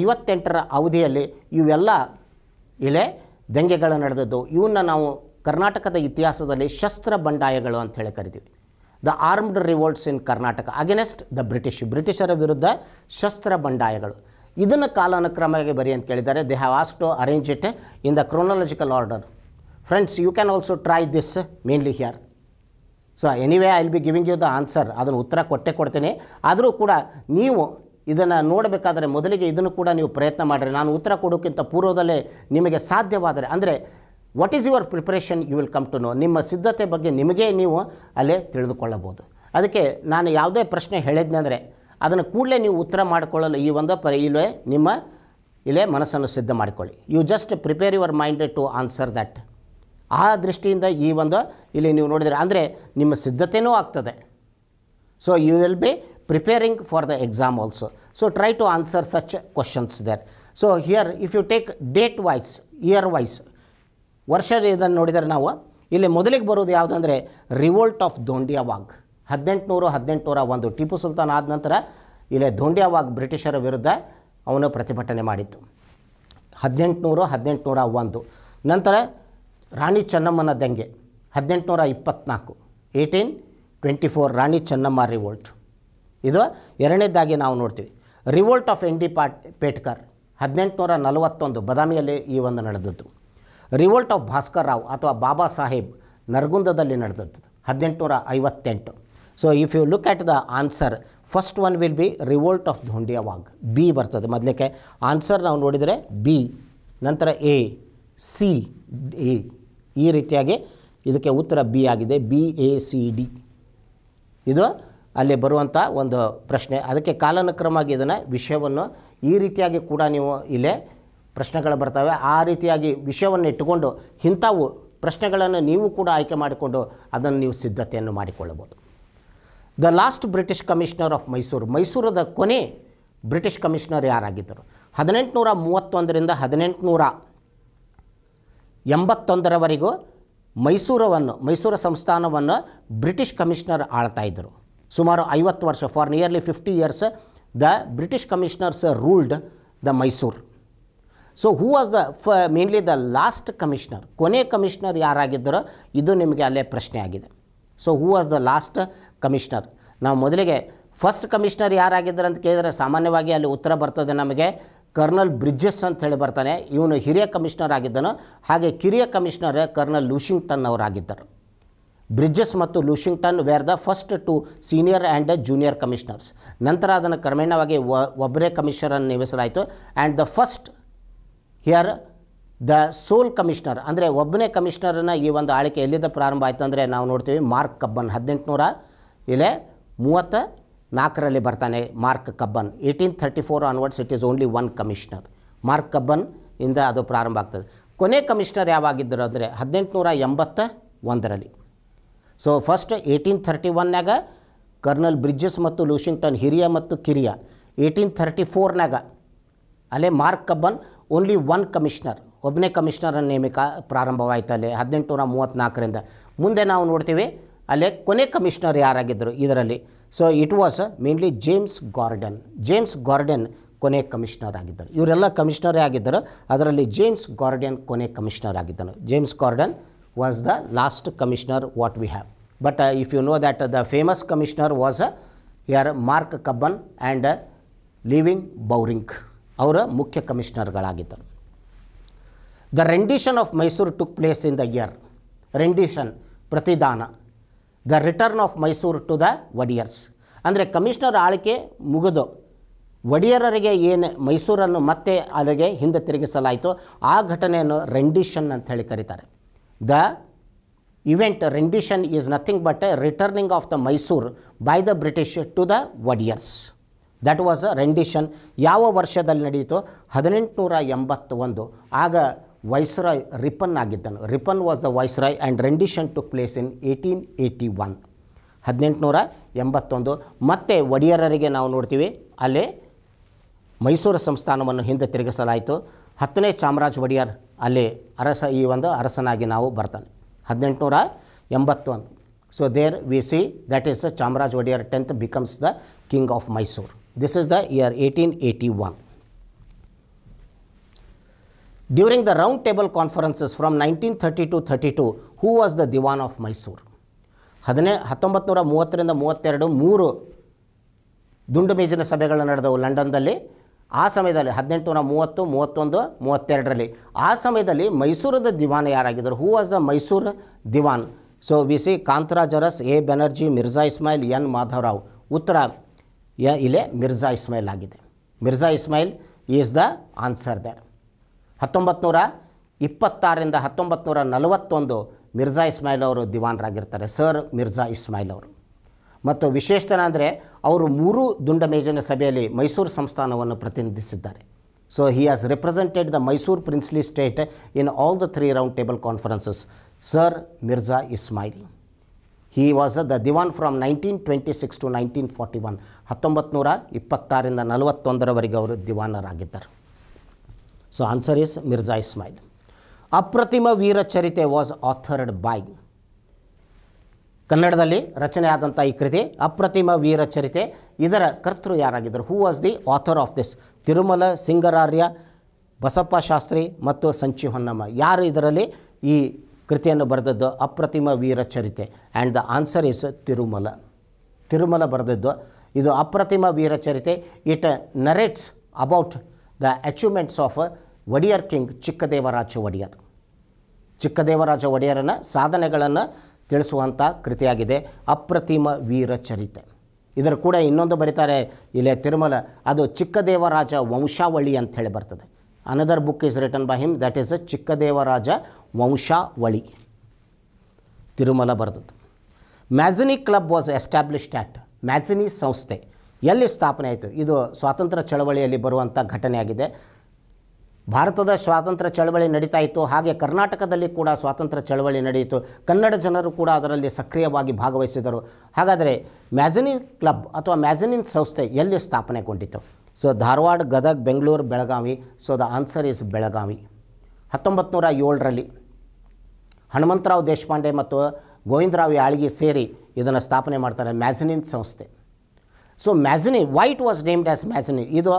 ಐವತ್ತೆಂಟರ ಅವಧಿಯಲ್ಲಿ ಇವೆಲ್ಲ ಎಲೆ ದಂಗೆಗಳು ನಡೆದದ್ದು ಇವನ್ನ ನಾವು ಕರ್ನಾಟಕದ ಇತಿಹಾಸದಲ್ಲಿ ಶಸ್ತ್ರ ಬಂಡಾಯಗಳು ಅಂತ ಹೇಳಿ ಕರಿತೀವಿ the armed revolts in Karnataka against the British ಬ್ರಿಟಿಷರ ವಿರುದ್ಧ ಶಸ್ತ್ರ ಬಂಡಾಯಗಳು ಇದನ್ನು ಕಾಲಾನುಕ್ರಮವಾಗಿ ಬರಿ ಅಂತ ಕೇಳಿದ್ದಾರೆ they have as to arrange it in the chronological order friends you can also try this mainly here so anyway I will be giving you the answer ಅದನ್ನು ಉತ್ತರ ಕೊಟ್ಟೆ ಕೊಡ್ತೀನಿ ಆದರೂ ಕೂಡ ನೀವು ಇದನ್ನು ನೋಡಬೇಕಾದರೆ ಮೊದಲಿಗೆ ಇದನ್ನು ಕೂಡ ನೀವು ಪ್ರಯತ್ನ ಮಾಡಿರಿ ನಾನು ಉತ್ತರ ಕೊಡೋಕ್ಕಿಂತ ಪೂರ್ವದಲ್ಲೇ ನಿಮಗೆ ಸಾಧ್ಯವಾದರೆ ಅಂದರೆ what is your preparation you will come to know ನಿಮ್ಮ ಸಿದ್ಧತೆ ಬಗ್ಗೆ ನಿಮಗೆ ನೀವು ಅಲ್ಲೇ ತಿಳಿದುಕೊಳ್ಳಬಹುದು ಅದಕ್ಕೆ ನಾನು ಯಾವುದೇ ಪ್ರಶ್ನೆ ಹೇಳಿದ್ನಂದರೆ ಅದನ್ನು ಕೂಡಲೇ ನೀವು ಉತ್ತರ ಮಾಡಿಕೊಳ್ಳಲು ಈ ಒಂದು ಪರಿ ಇಲ್ಲೇ ನಿಮ್ಮ ಇಲ್ಲೇ ಮನಸ್ಸನ್ನು ಸಿದ್ಧ ಮಾಡಿಕೊಳ್ಳಿ you just prepare your mind to answer that ಆ ದೃಷ್ಟಿಯಿಂದ ಈ ಒಂದು ಇಲ್ಲಿ ನೀವು ನೋಡಿದರೆ ಅಂದರೆ ನಿಮ್ಮ ಸಿದ್ಧತೆಯೂ ಆಗ್ತದೆ so you will be preparing for the exam also. So try to answer such questions there. So here if you take date wise year wise ವರ್ಷ ಇದನ್ನು ನೋಡಿದರೆ ನಾವು ಇಲ್ಲಿ ಮೊದಲಿಗೆ ಬರೋದು ಯಾವುದಂದ್ರೆ ರಿವೋಲ್ಟ್ ಆಫ್ ದೋಂಡಿಯಾವಾಗ್ ಹದಿನೆಂಟುನೂರು ಹದಿನೆಂಟುನೂರ ಒಂದು ಟಿಪ್ಪು ಸುಲ್ತಾನ್ ಆದ ನಂತರ ಇಲ್ಲಿ ದೊಂಡಿಯಾವಾಗ್ ಬ್ರಿಟಿಷರ ವಿರುದ್ಧ ಅವನು ಪ್ರತಿಭಟನೆ ಮಾಡಿತ್ತು ಹದಿನೆಂಟುನೂರು ಹದಿನೆಂಟುನೂರ ಒಂದು ನಂತರ ರಾಣಿ ಚೆನ್ನಮ್ಮನ ದಂಗೆ ಹದಿನೆಂಟುನೂರ ಇಪ್ಪತ್ತ್ನಾಲ್ಕು eighteen twenty four Rani Chennamma revolt ಇದು ಎರಡನೇದಾಗಿ ನಾವು ನೋಡ್ತೀವಿ ರಿವೋಲ್ಟ್ ಆಫ್ ಎನ್ ಡಿ ಪಾಟ್ ಪೇಟ್ಕರ್ ಹದಿನೆಂಟುನೂರ ನಲವತ್ತೊಂದು ಬದಾಮಿಯಲ್ಲಿ ಈ ಒಂದು ನಡೆದದ್ದು ರಿವೋಲ್ಟ್ ಆಫ್ ಭಾಸ್ಕರ್ ರಾವ್ ಅಥವಾ ಬಾಬಾ ಸಾಹೇಬ್ ನರಗುಂದದಲ್ಲಿ ನಡೆದದ್ದು ಹದಿನೆಂಟುನೂರ ಐವತ್ತೆಂಟು so if you look at the answer first one will be revolt of ವಾಗ್ ಬಿ ಬರ್ತದೆ ಮೊದಲಕ್ಕೆ ಆನ್ಸರ್ ನಾವು ನೋಡಿದರೆ ಬಿ ನಂತರ ಎ ಸಿ ಡಿ ಈ ರೀತಿಯಾಗಿ ಇದಕ್ಕೆ ಉತ್ತರ ಬಿ ಆಗಿದೆ ಬಿ ಎ ಸಿ ಡಿ ಇದು ಅಲ್ಲಿ ಬರುವಂಥ ಒಂದು ಪ್ರಶ್ನೆ ಅದಕ್ಕೆ ಕಾಲಾನುಕ್ರಮವಾಗಿ ಇದನ್ನು ವಿಷಯವನ್ನು ಈ ರೀತಿಯಾಗಿ ಕೂಡ ನೀವು ಇಲ್ಲೇ ಪ್ರಶ್ನೆಗಳು ಬರ್ತವೆ ಆ ರೀತಿಯಾಗಿ ವಿಷಯವನ್ನು ಇಟ್ಟುಕೊಂಡು ಇಂಥವು ಪ್ರಶ್ನೆಗಳನ್ನು ನೀವು ಕೂಡ ಆಯ್ಕೆ ಮಾಡಿಕೊಂಡು ಅದನ್ನು ನೀವು ಸಿದ್ಧತೆಯನ್ನು ಮಾಡಿಕೊಳ್ಳಬೋದು the last British commissioner of Mysuru ಮೈಸೂರದ ಕೊನೆ ಬ್ರಿಟಿಷ್ ಕಮಿಷನರ್ ಯಾರಾಗಿದ್ದರು ಹದಿನೆಂಟುನೂರ ಮೂವತ್ತೊಂದರಿಂದ ಹದಿನೆಂಟುನೂರ ಎಂಬತ್ತೊಂದರವರೆಗೂ ಮೈಸೂರವನ್ನು ಮೈಸೂರು ಸಂಸ್ಥಾನವನ್ನು ಬ್ರಿಟಿಷ್ ಕಮಿಷನರ್ ಇದ್ದರು ಸುಮಾರು ಐವತ್ತು ವರ್ಷ for nearly fifty years the British commissioners ruled the Mysuru so who was the ಫ ಮೇನ್ಲಿ ದ ಲಾಸ್ಟ್ ಕಮಿಷ್ನರ್ ಕೊನೆ ಕಮಿಷ್ನರ್ ಯಾರಾಗಿದ್ದರೋ ಇದು ನಿಮಗೆ ಅಲ್ಲೇ ಪ್ರಶ್ನೆ ಆಗಿದೆ so who was the last commissioner ನಾವು ಮೊದಲಿಗೆ ಫಸ್ಟ್ ಕಮಿಷ್ನರ್ ಯಾರಾಗಿದ್ದರು ಅಂತ ಕೇಳಿದರೆ ಸಾಮಾನ್ಯವಾಗಿ ಅಲ್ಲಿ ಉತ್ತರ ಬರ್ತದೆ ನಮಗೆ ಕರ್ನಲ್ ಬ್ರಿಡ್ಜಸ್ ಅಂತ ಹೇಳಿ ಬರ್ತಾನೆ ಇವನು ಹಿರಿಯ ಕಮಿಷ್ನರ್ ಆಗಿದ್ದನು ಹಾಗೆ ಕಿರಿಯ ಕಮಿಷನರ್ ಕರ್ನಲ್ ಲೂಷಿಂಗ್ಟನ್ ಅವರಾಗಿದ್ದರು ಬ್ರಿಡ್ಜಸ್ ಮತ್ತು Lushington were the first two senior and junior commissioners ನಂತರ ಅದನ್ನು ಕ್ರಮೇಣವಾಗಿ ಒಬ್ಬರೇ ಕಮಿಷನರನ್ನು ನೇಮಿಸಲಾಯಿತು and the first here the sole commissioner ಅಂದರೆ ಒಬ್ಬನೇ ಕಮಿಷನರನ್ನು ಈ ಒಂದು ಆಳಿಕೆ ಎಲ್ಲಿದ್ದ ಪ್ರಾರಂಭ ಆಯಿತು ಅಂದರೆ ನಾವು ನೋಡ್ತೀವಿ ಮಾರ್ಕ್ ಕಬ್ಬನ್ ಹದಿನೆಂಟುನೂರ ಇಲ್ಲೇ ಮೂವತ್ತ ನಾಲ್ಕರಲ್ಲಿ ಬರ್ತಾನೆ Mark Cubbon eighteen thirty four onwards it is only one commissioner Mark Cubbon ಇಂದ ಅದು ಪ್ರಾರಂಭ ಆಗ್ತದೆ ಕೊನೆ ಕಮಿಷನರ್ ಯಾವಾಗಿದ್ದರು ಅಂದರೆ ಹದಿನೆಂಟುನೂರ ಎಂಬತ್ತ ಒಂದರಲ್ಲಿ ಸೊ ಫಸ್ಟ್ ಏಯ್ಟೀನ್ ಥರ್ಟಿ ಒನ್ನಾಗ ಕರ್ನಲ್ ಬ್ರಿಡ್ಜಸ್ ಮತ್ತು ಲೂಷಿಂಗ್ಟನ್ ಹಿರಿಯ ಮತ್ತು ಕಿರಿಯ ಏಯ್ಟೀನ್ ಥರ್ಟಿ ಫೋರ್ನಾಗ ಅಲ್ಲೇ Mark Cubbon only one commissioner ಒಬ್ಬನೇ ಕಮಿಷನರ್ ನೇಮಕ ಪ್ರಾರಂಭವಾಯಿತು ಅಲ್ಲಿ ಹದಿನೆಂಟು ನೂರ ಮೂವತ್ತ್ನಾಲ್ಕರಿಂದ ಮುಂದೆ ನಾವು ನೋಡ್ತೀವಿ ಅಲ್ಲೇ ಕೊನೆ ಕಮಿಷ್ನರ್ ಯಾರಾಗಿದ್ದರು ಇದರಲ್ಲಿ so it was mainly James Gordon James Gordon ಕೊನೆ ಕಮಿಷನರ್ ಆಗಿದ್ದರು ಇವರೆಲ್ಲ ಕಮಿಷನರೇ ಆಗಿದ್ದರು ಅದರಲ್ಲಿ ಜೇಮ್ಸ್ ಗಾರ್ಡನ್ ಕೊನೆ ಕಮಿಷನರ್ ಆಗಿದ್ದನು James Gordon was the last commissioner what we have but if you you know the famous famous was here Mark Cubbon and Lewin Bowring ಅವರ ಮುಖ್ಯ ಕಮಿಷನರ್ಗಳಾಗಿದ್ದರು the rendition of Mysuru took place in the year rendition ಪ್ರತಿದಾನ the return of Mysuru to the Wodeyars ಅಂದರೆ commissioner ಆಳ್ಕೆ ಮುಗಿದು ಒಡಿಯರರಿಗೆ ಏನು ಮೈಸೂರನ್ನು ಮತ್ತೆ ಅವರಿಗೆ ಹಿಂದೆ ತಿರುಗಿಸಲಾಯಿತು ಆ ಘಟನೆಯನ್ನು ರೆಂಡಿಷನ್ ಅಂತ ಹೇಳಿ ಕರೀತಾರೆ The event rendition is nothing but a returning of the Mysore by the British to the Wadiyars. That was a rendition ಯಾವ ವರ್ಷದಲ್ಲಿ ನಡೆಯಿತು ಹದಿನೆಂಟುನೂರ ಎಂಬತ್ತೊಂದು ಆಗ ವೈಸ್ರಾಯ್ ರಿಪನ್ ಆಗಿದ್ದನು Ripon was the viceroy and rendition took place in eighteen eighty one ಹದಿನೆಂಟುನೂರ ಎಂಬತ್ತೊಂದು ಮತ್ತೆ ಒಡಿಯರರಿಗೆ ನಾವು ನೋಡ್ತೀವಿ ಅಲ್ಲಿ ಮೈಸೂರು ಸಂಸ್ಥಾನವನ್ನು ಹಿಂದೆ ತಿರುಗಿಸಲಾಯಿತು ಹತ್ತನೇ ಚಾಮರಾಜ ಒಡೆಯರ್ ಅಲ್ಲಿ ಅರಸ ಈ ಒಂದು ಅರಸನಾಗಿ ನಾವು ಬರ್ತಾನೆ ಹದಿನೆಂಟುನೂರ ಎಂಬತ್ತೊಂದು so there we see that is Chamaraj Wodeyar tenth becomes the king of Mysuru this is the year eighteen eighty one during the round table conferences from nineteen thirty two thirty two who was the Dewan of Mysuru ಹದಿನೇ ಹತ್ತೊಂಬತ್ತು ನೂರ ಮೂವತ್ತರಿಂದ ಮೂವತ್ತೆರಡು ಮೂರು ದುಂಡು ಮೇಜಿನ ಸಭೆಗಳು ನಡೆದವು ಲಂಡನ್ದಲ್ಲಿ ಆ ಸಮಯದಲ್ಲಿ ಹದಿನೆಂಟು ನೂರ ಮೂವತ್ತು ಮೂವತ್ತೊಂದು ಮೂವತ್ತೆರಡರಲ್ಲಿ ಆ ಸಮಯದಲ್ಲಿ ಮೈಸೂರದ ದಿವಾನ್ ಯಾರಾಗಿದ್ದರು who was the Mysuru Dewan so we see Kantharaja Urs A Banerjee Mirza Ismail N Madhavrao ಉತ್ತರ ಯ ಇಲ್ಲೇ ಮಿರ್ಜಾ ಇಸ್ಮಾಯಿಲ್ ಆಗಿದೆ Mirza Ismail is the answer there ಹತ್ತೊಂಬತ್ತು ನೂರ ಇಪ್ಪತ್ತಾರರಿಂದ ಹತ್ತೊಂಬತ್ತು ನೂರ ನಲವತ್ತೊಂದು ಮಿರ್ಜಾ ಇಸ್ಮಾಯಿಲ್ ಅವರು ದಿವಾನರಾಗಿರ್ತಾರೆ ಸರ್ ಮಿರ್ಜಾ ಇಸ್ಮಾಯಿಲ್ ಅವರು ಮತ್ತು ವಿಶೇಷತನ ಅಂದರೆ ಅವರು ಮೂರು ದುಂಡಮೇಜನ ಸಭೆಯಲ್ಲಿ ಮೈಸೂರು ಸಂಸ್ಥಾನವನ್ನು ಪ್ರತಿನಿಧಿಸಿದ್ದಾರೆ so he has represented the Mysuru princely state in all the three round table conferences sir Mirza Ismail he was the Dewan from nineteen twenty six to nineteen forty one ಹತ್ತೊಂಬತ್ತು ನೂರ ಇಪ್ಪತ್ತಾರಿಂದ ನಲವತ್ತೊಂದರವರೆಗೆ ಅವರು ದಿವಾನರಾಗಿದ್ದರು so answer is Mirza Ismail Apratima Veera Charite was authored by ಕನ್ನಡದಲ್ಲಿ ರಚನೆಯಾದಂಥ ಈ ಕೃತಿ ಅಪ್ರತಿಮ ವೀರ ಚರಿತೆ ಇದರ ಕರ್ತೃ ಯಾರಾಗಿದ್ದರು who was the author of this Tirumala Singararya Basappa Shastri ಮತ್ತು ಸಂಚಿ ಹೊನ್ನಮ್ಮ ಯಾರು ಇದರಲ್ಲಿ ಈ ಕೃತಿಯನ್ನು ಬರೆದದ್ದು Apratima Veera Charite and the answer is Tirumala Tirumala ಬರೆದದ್ದು ಇದು Apratima Veera Charite it narrates about the achievements of Wodeyar king Chikkadevaraja Wodeyar Chikkadevaraja ಒಡೆಯರನ್ನು ಸಾಧನೆಗಳನ್ನು ತಿಳಿಸುವಂಥ ಕೃತಿಯಾಗಿದೆ ಅಪ್ರತಿಮ ವೀರ ಚರಿತೆ ಇದರ ಕೂಡ ಇನ್ನೊಂದು ಬರೀತಾರೆ ಇಲ್ಲೇ ತಿರುಮಲ ಅದು ಚಿಕ್ಕದೇವರಾಜ ವಂಶಾವಳಿ ಹೇಳಿ ಬರ್ತದೆ another book is written by him that is a Chikkadevaraja Vamshavali Tirumala ಬರೆದದ್ದು Mazzini club was established at Mazzini ಸಂಸ್ಥೆ ಎಲ್ಲಿ ಸ್ಥಾಪನೆ ಆಯಿತು ಇದು ಸ್ವಾತಂತ್ರ್ಯ ಚಳವಳಿಯಲ್ಲಿ ಬರುವಂಥ ಘಟನೆಯಾಗಿದೆ ಭಾರತದ ಸ್ವಾತಂತ್ರ್ಯ ಚಳವಳಿ ನಡೀತಾ ಇತ್ತು ಹಾಗೆ ಕರ್ನಾಟಕದಲ್ಲಿ ಕೂಡ ಸ್ವಾತಂತ್ರ್ಯ ಚಳವಳಿ ನಡೆಯಿತು ಕನ್ನಡ ಜನರು ಕೂಡ ಅದರಲ್ಲಿ ಸಕ್ರಿಯವಾಗಿ ಭಾಗವಹಿಸಿದರು ಹಾಗಾದರೆ ಮ್ಯಾಜನಿನ್ ಕ್ಲಬ್ ಅಥವಾ ಮ್ಯಾಜನಿನ್ ಸಂಸ್ಥೆ ಎಲ್ಲಿ ಸ್ಥಾಪನೆಗೊಂಡಿತು so Dharwad Gadag Bengaluru Belagavi so the answer is Belagavi ಹತ್ತೊಂಬತ್ತು ನೂರ ಏಳರಲ್ಲಿ ಹನುಮಂತರಾವ್ ದೇಶಪಾಂಡೆ ಮತ್ತು ಗೋವಿಂದರಾವ್ ಯಾಳ್ಗಿ ಸೇರಿ ಇದನ್ನು ಸ್ಥಾಪನೆ ಮಾಡ್ತಾರೆ ಮ್ಯಾಜನಿನ್ ಸಂಸ್ಥೆ so Mazzini white was named as Mazzini ಇದು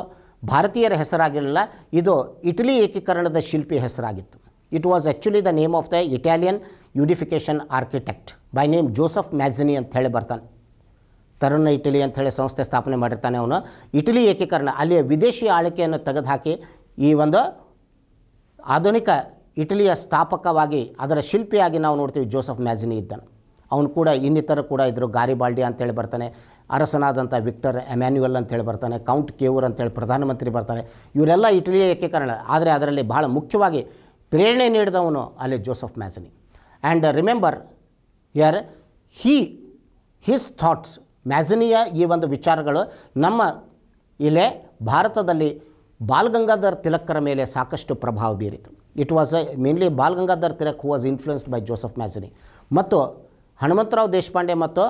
ಭಾರತೀಯರ ಹೆಸರಾಗಿರಲಿಲ್ಲ ಇದು ಇಟಲಿ ಏಕೀಕರಣದ ಶಿಲ್ಪಿ ಹೆಸರಾಗಿತ್ತು it was actually the name of the Italian unification architect by name Joseph Mazzini ಅಂತ ಹೇಳಿ ಬರ್ತಾನೆ ತರುಣ ಇಟಲಿ ಹೇಳಿ ಸಂಸ್ಥೆ ಸ್ಥಾಪನೆ ಮಾಡಿರ್ತಾನೆ ಅವನು ಇಟಲಿ ಏಕೀಕರಣ ಅಲ್ಲಿಯ ವಿದೇಶಿ ಆಳಿಕೆಯನ್ನು ತೆಗೆದುಹಾಕಿ ಈ ಒಂದು ಆಧುನಿಕ ಇಟಲಿಯ ಸ್ಥಾಪಕವಾಗಿ ಅದರ ಶಿಲ್ಪಿಯಾಗಿ ನಾವು ನೋಡ್ತೀವಿ ಜೋಸಫ್ ಮ್ಯಾಜಿನಿ ಇದ್ದಾನೆ ಅವನು ಕೂಡ ಇನ್ನಿತರ ಕೂಡ ಇದ್ದರು ಗಾರಿಬಾಲ್ಡಿ ಅಂತೇಳಿ ಬರ್ತಾನೆ ಅರಸನಾದಂಥ ವಿಕ್ಟರ್ ಎಮ್ಯಾನ್ಯುಯಲ್ ಹೇಳಿ ಬರ್ತಾನೆ ಕೌಂಟ್ ಕೇವೂರ್ ಅಂತೇಳಿ ಪ್ರಧಾನಮಂತ್ರಿ ಬರ್ತಾನೆ ಇವರೆಲ್ಲ ಇಟಲಿಯ ಏಕೀಕರಣ ಆದರೆ ಅದರಲ್ಲಿ ಬಹಳ ಮುಖ್ಯವಾಗಿ ಪ್ರೇರಣೆ ನೀಡಿದವನು ಅಲ್ಲಿ Joseph Mazzini and remember here he his thoughts ಮ್ಯಾಸನಿಯ ಈ ಒಂದು ವಿಚಾರಗಳು ನಮ್ಮ ಇಲ್ಲೇ ಭಾರತದಲ್ಲಿ ಬಾಲ್ಗಂಗಾಧರ್ ತಿಲಕ್ಕರ ಮೇಲೆ ಸಾಕಷ್ಟು ಪ್ರಭಾವ ಬೀರಿತು it was mainly Bal Gangadhar Tilak who was influenced by Joseph Mazzini ಮತ್ತು ಹನುಮಂತರಾವ್ ದೇಶಪಾಂಡೆ ಮತ್ತು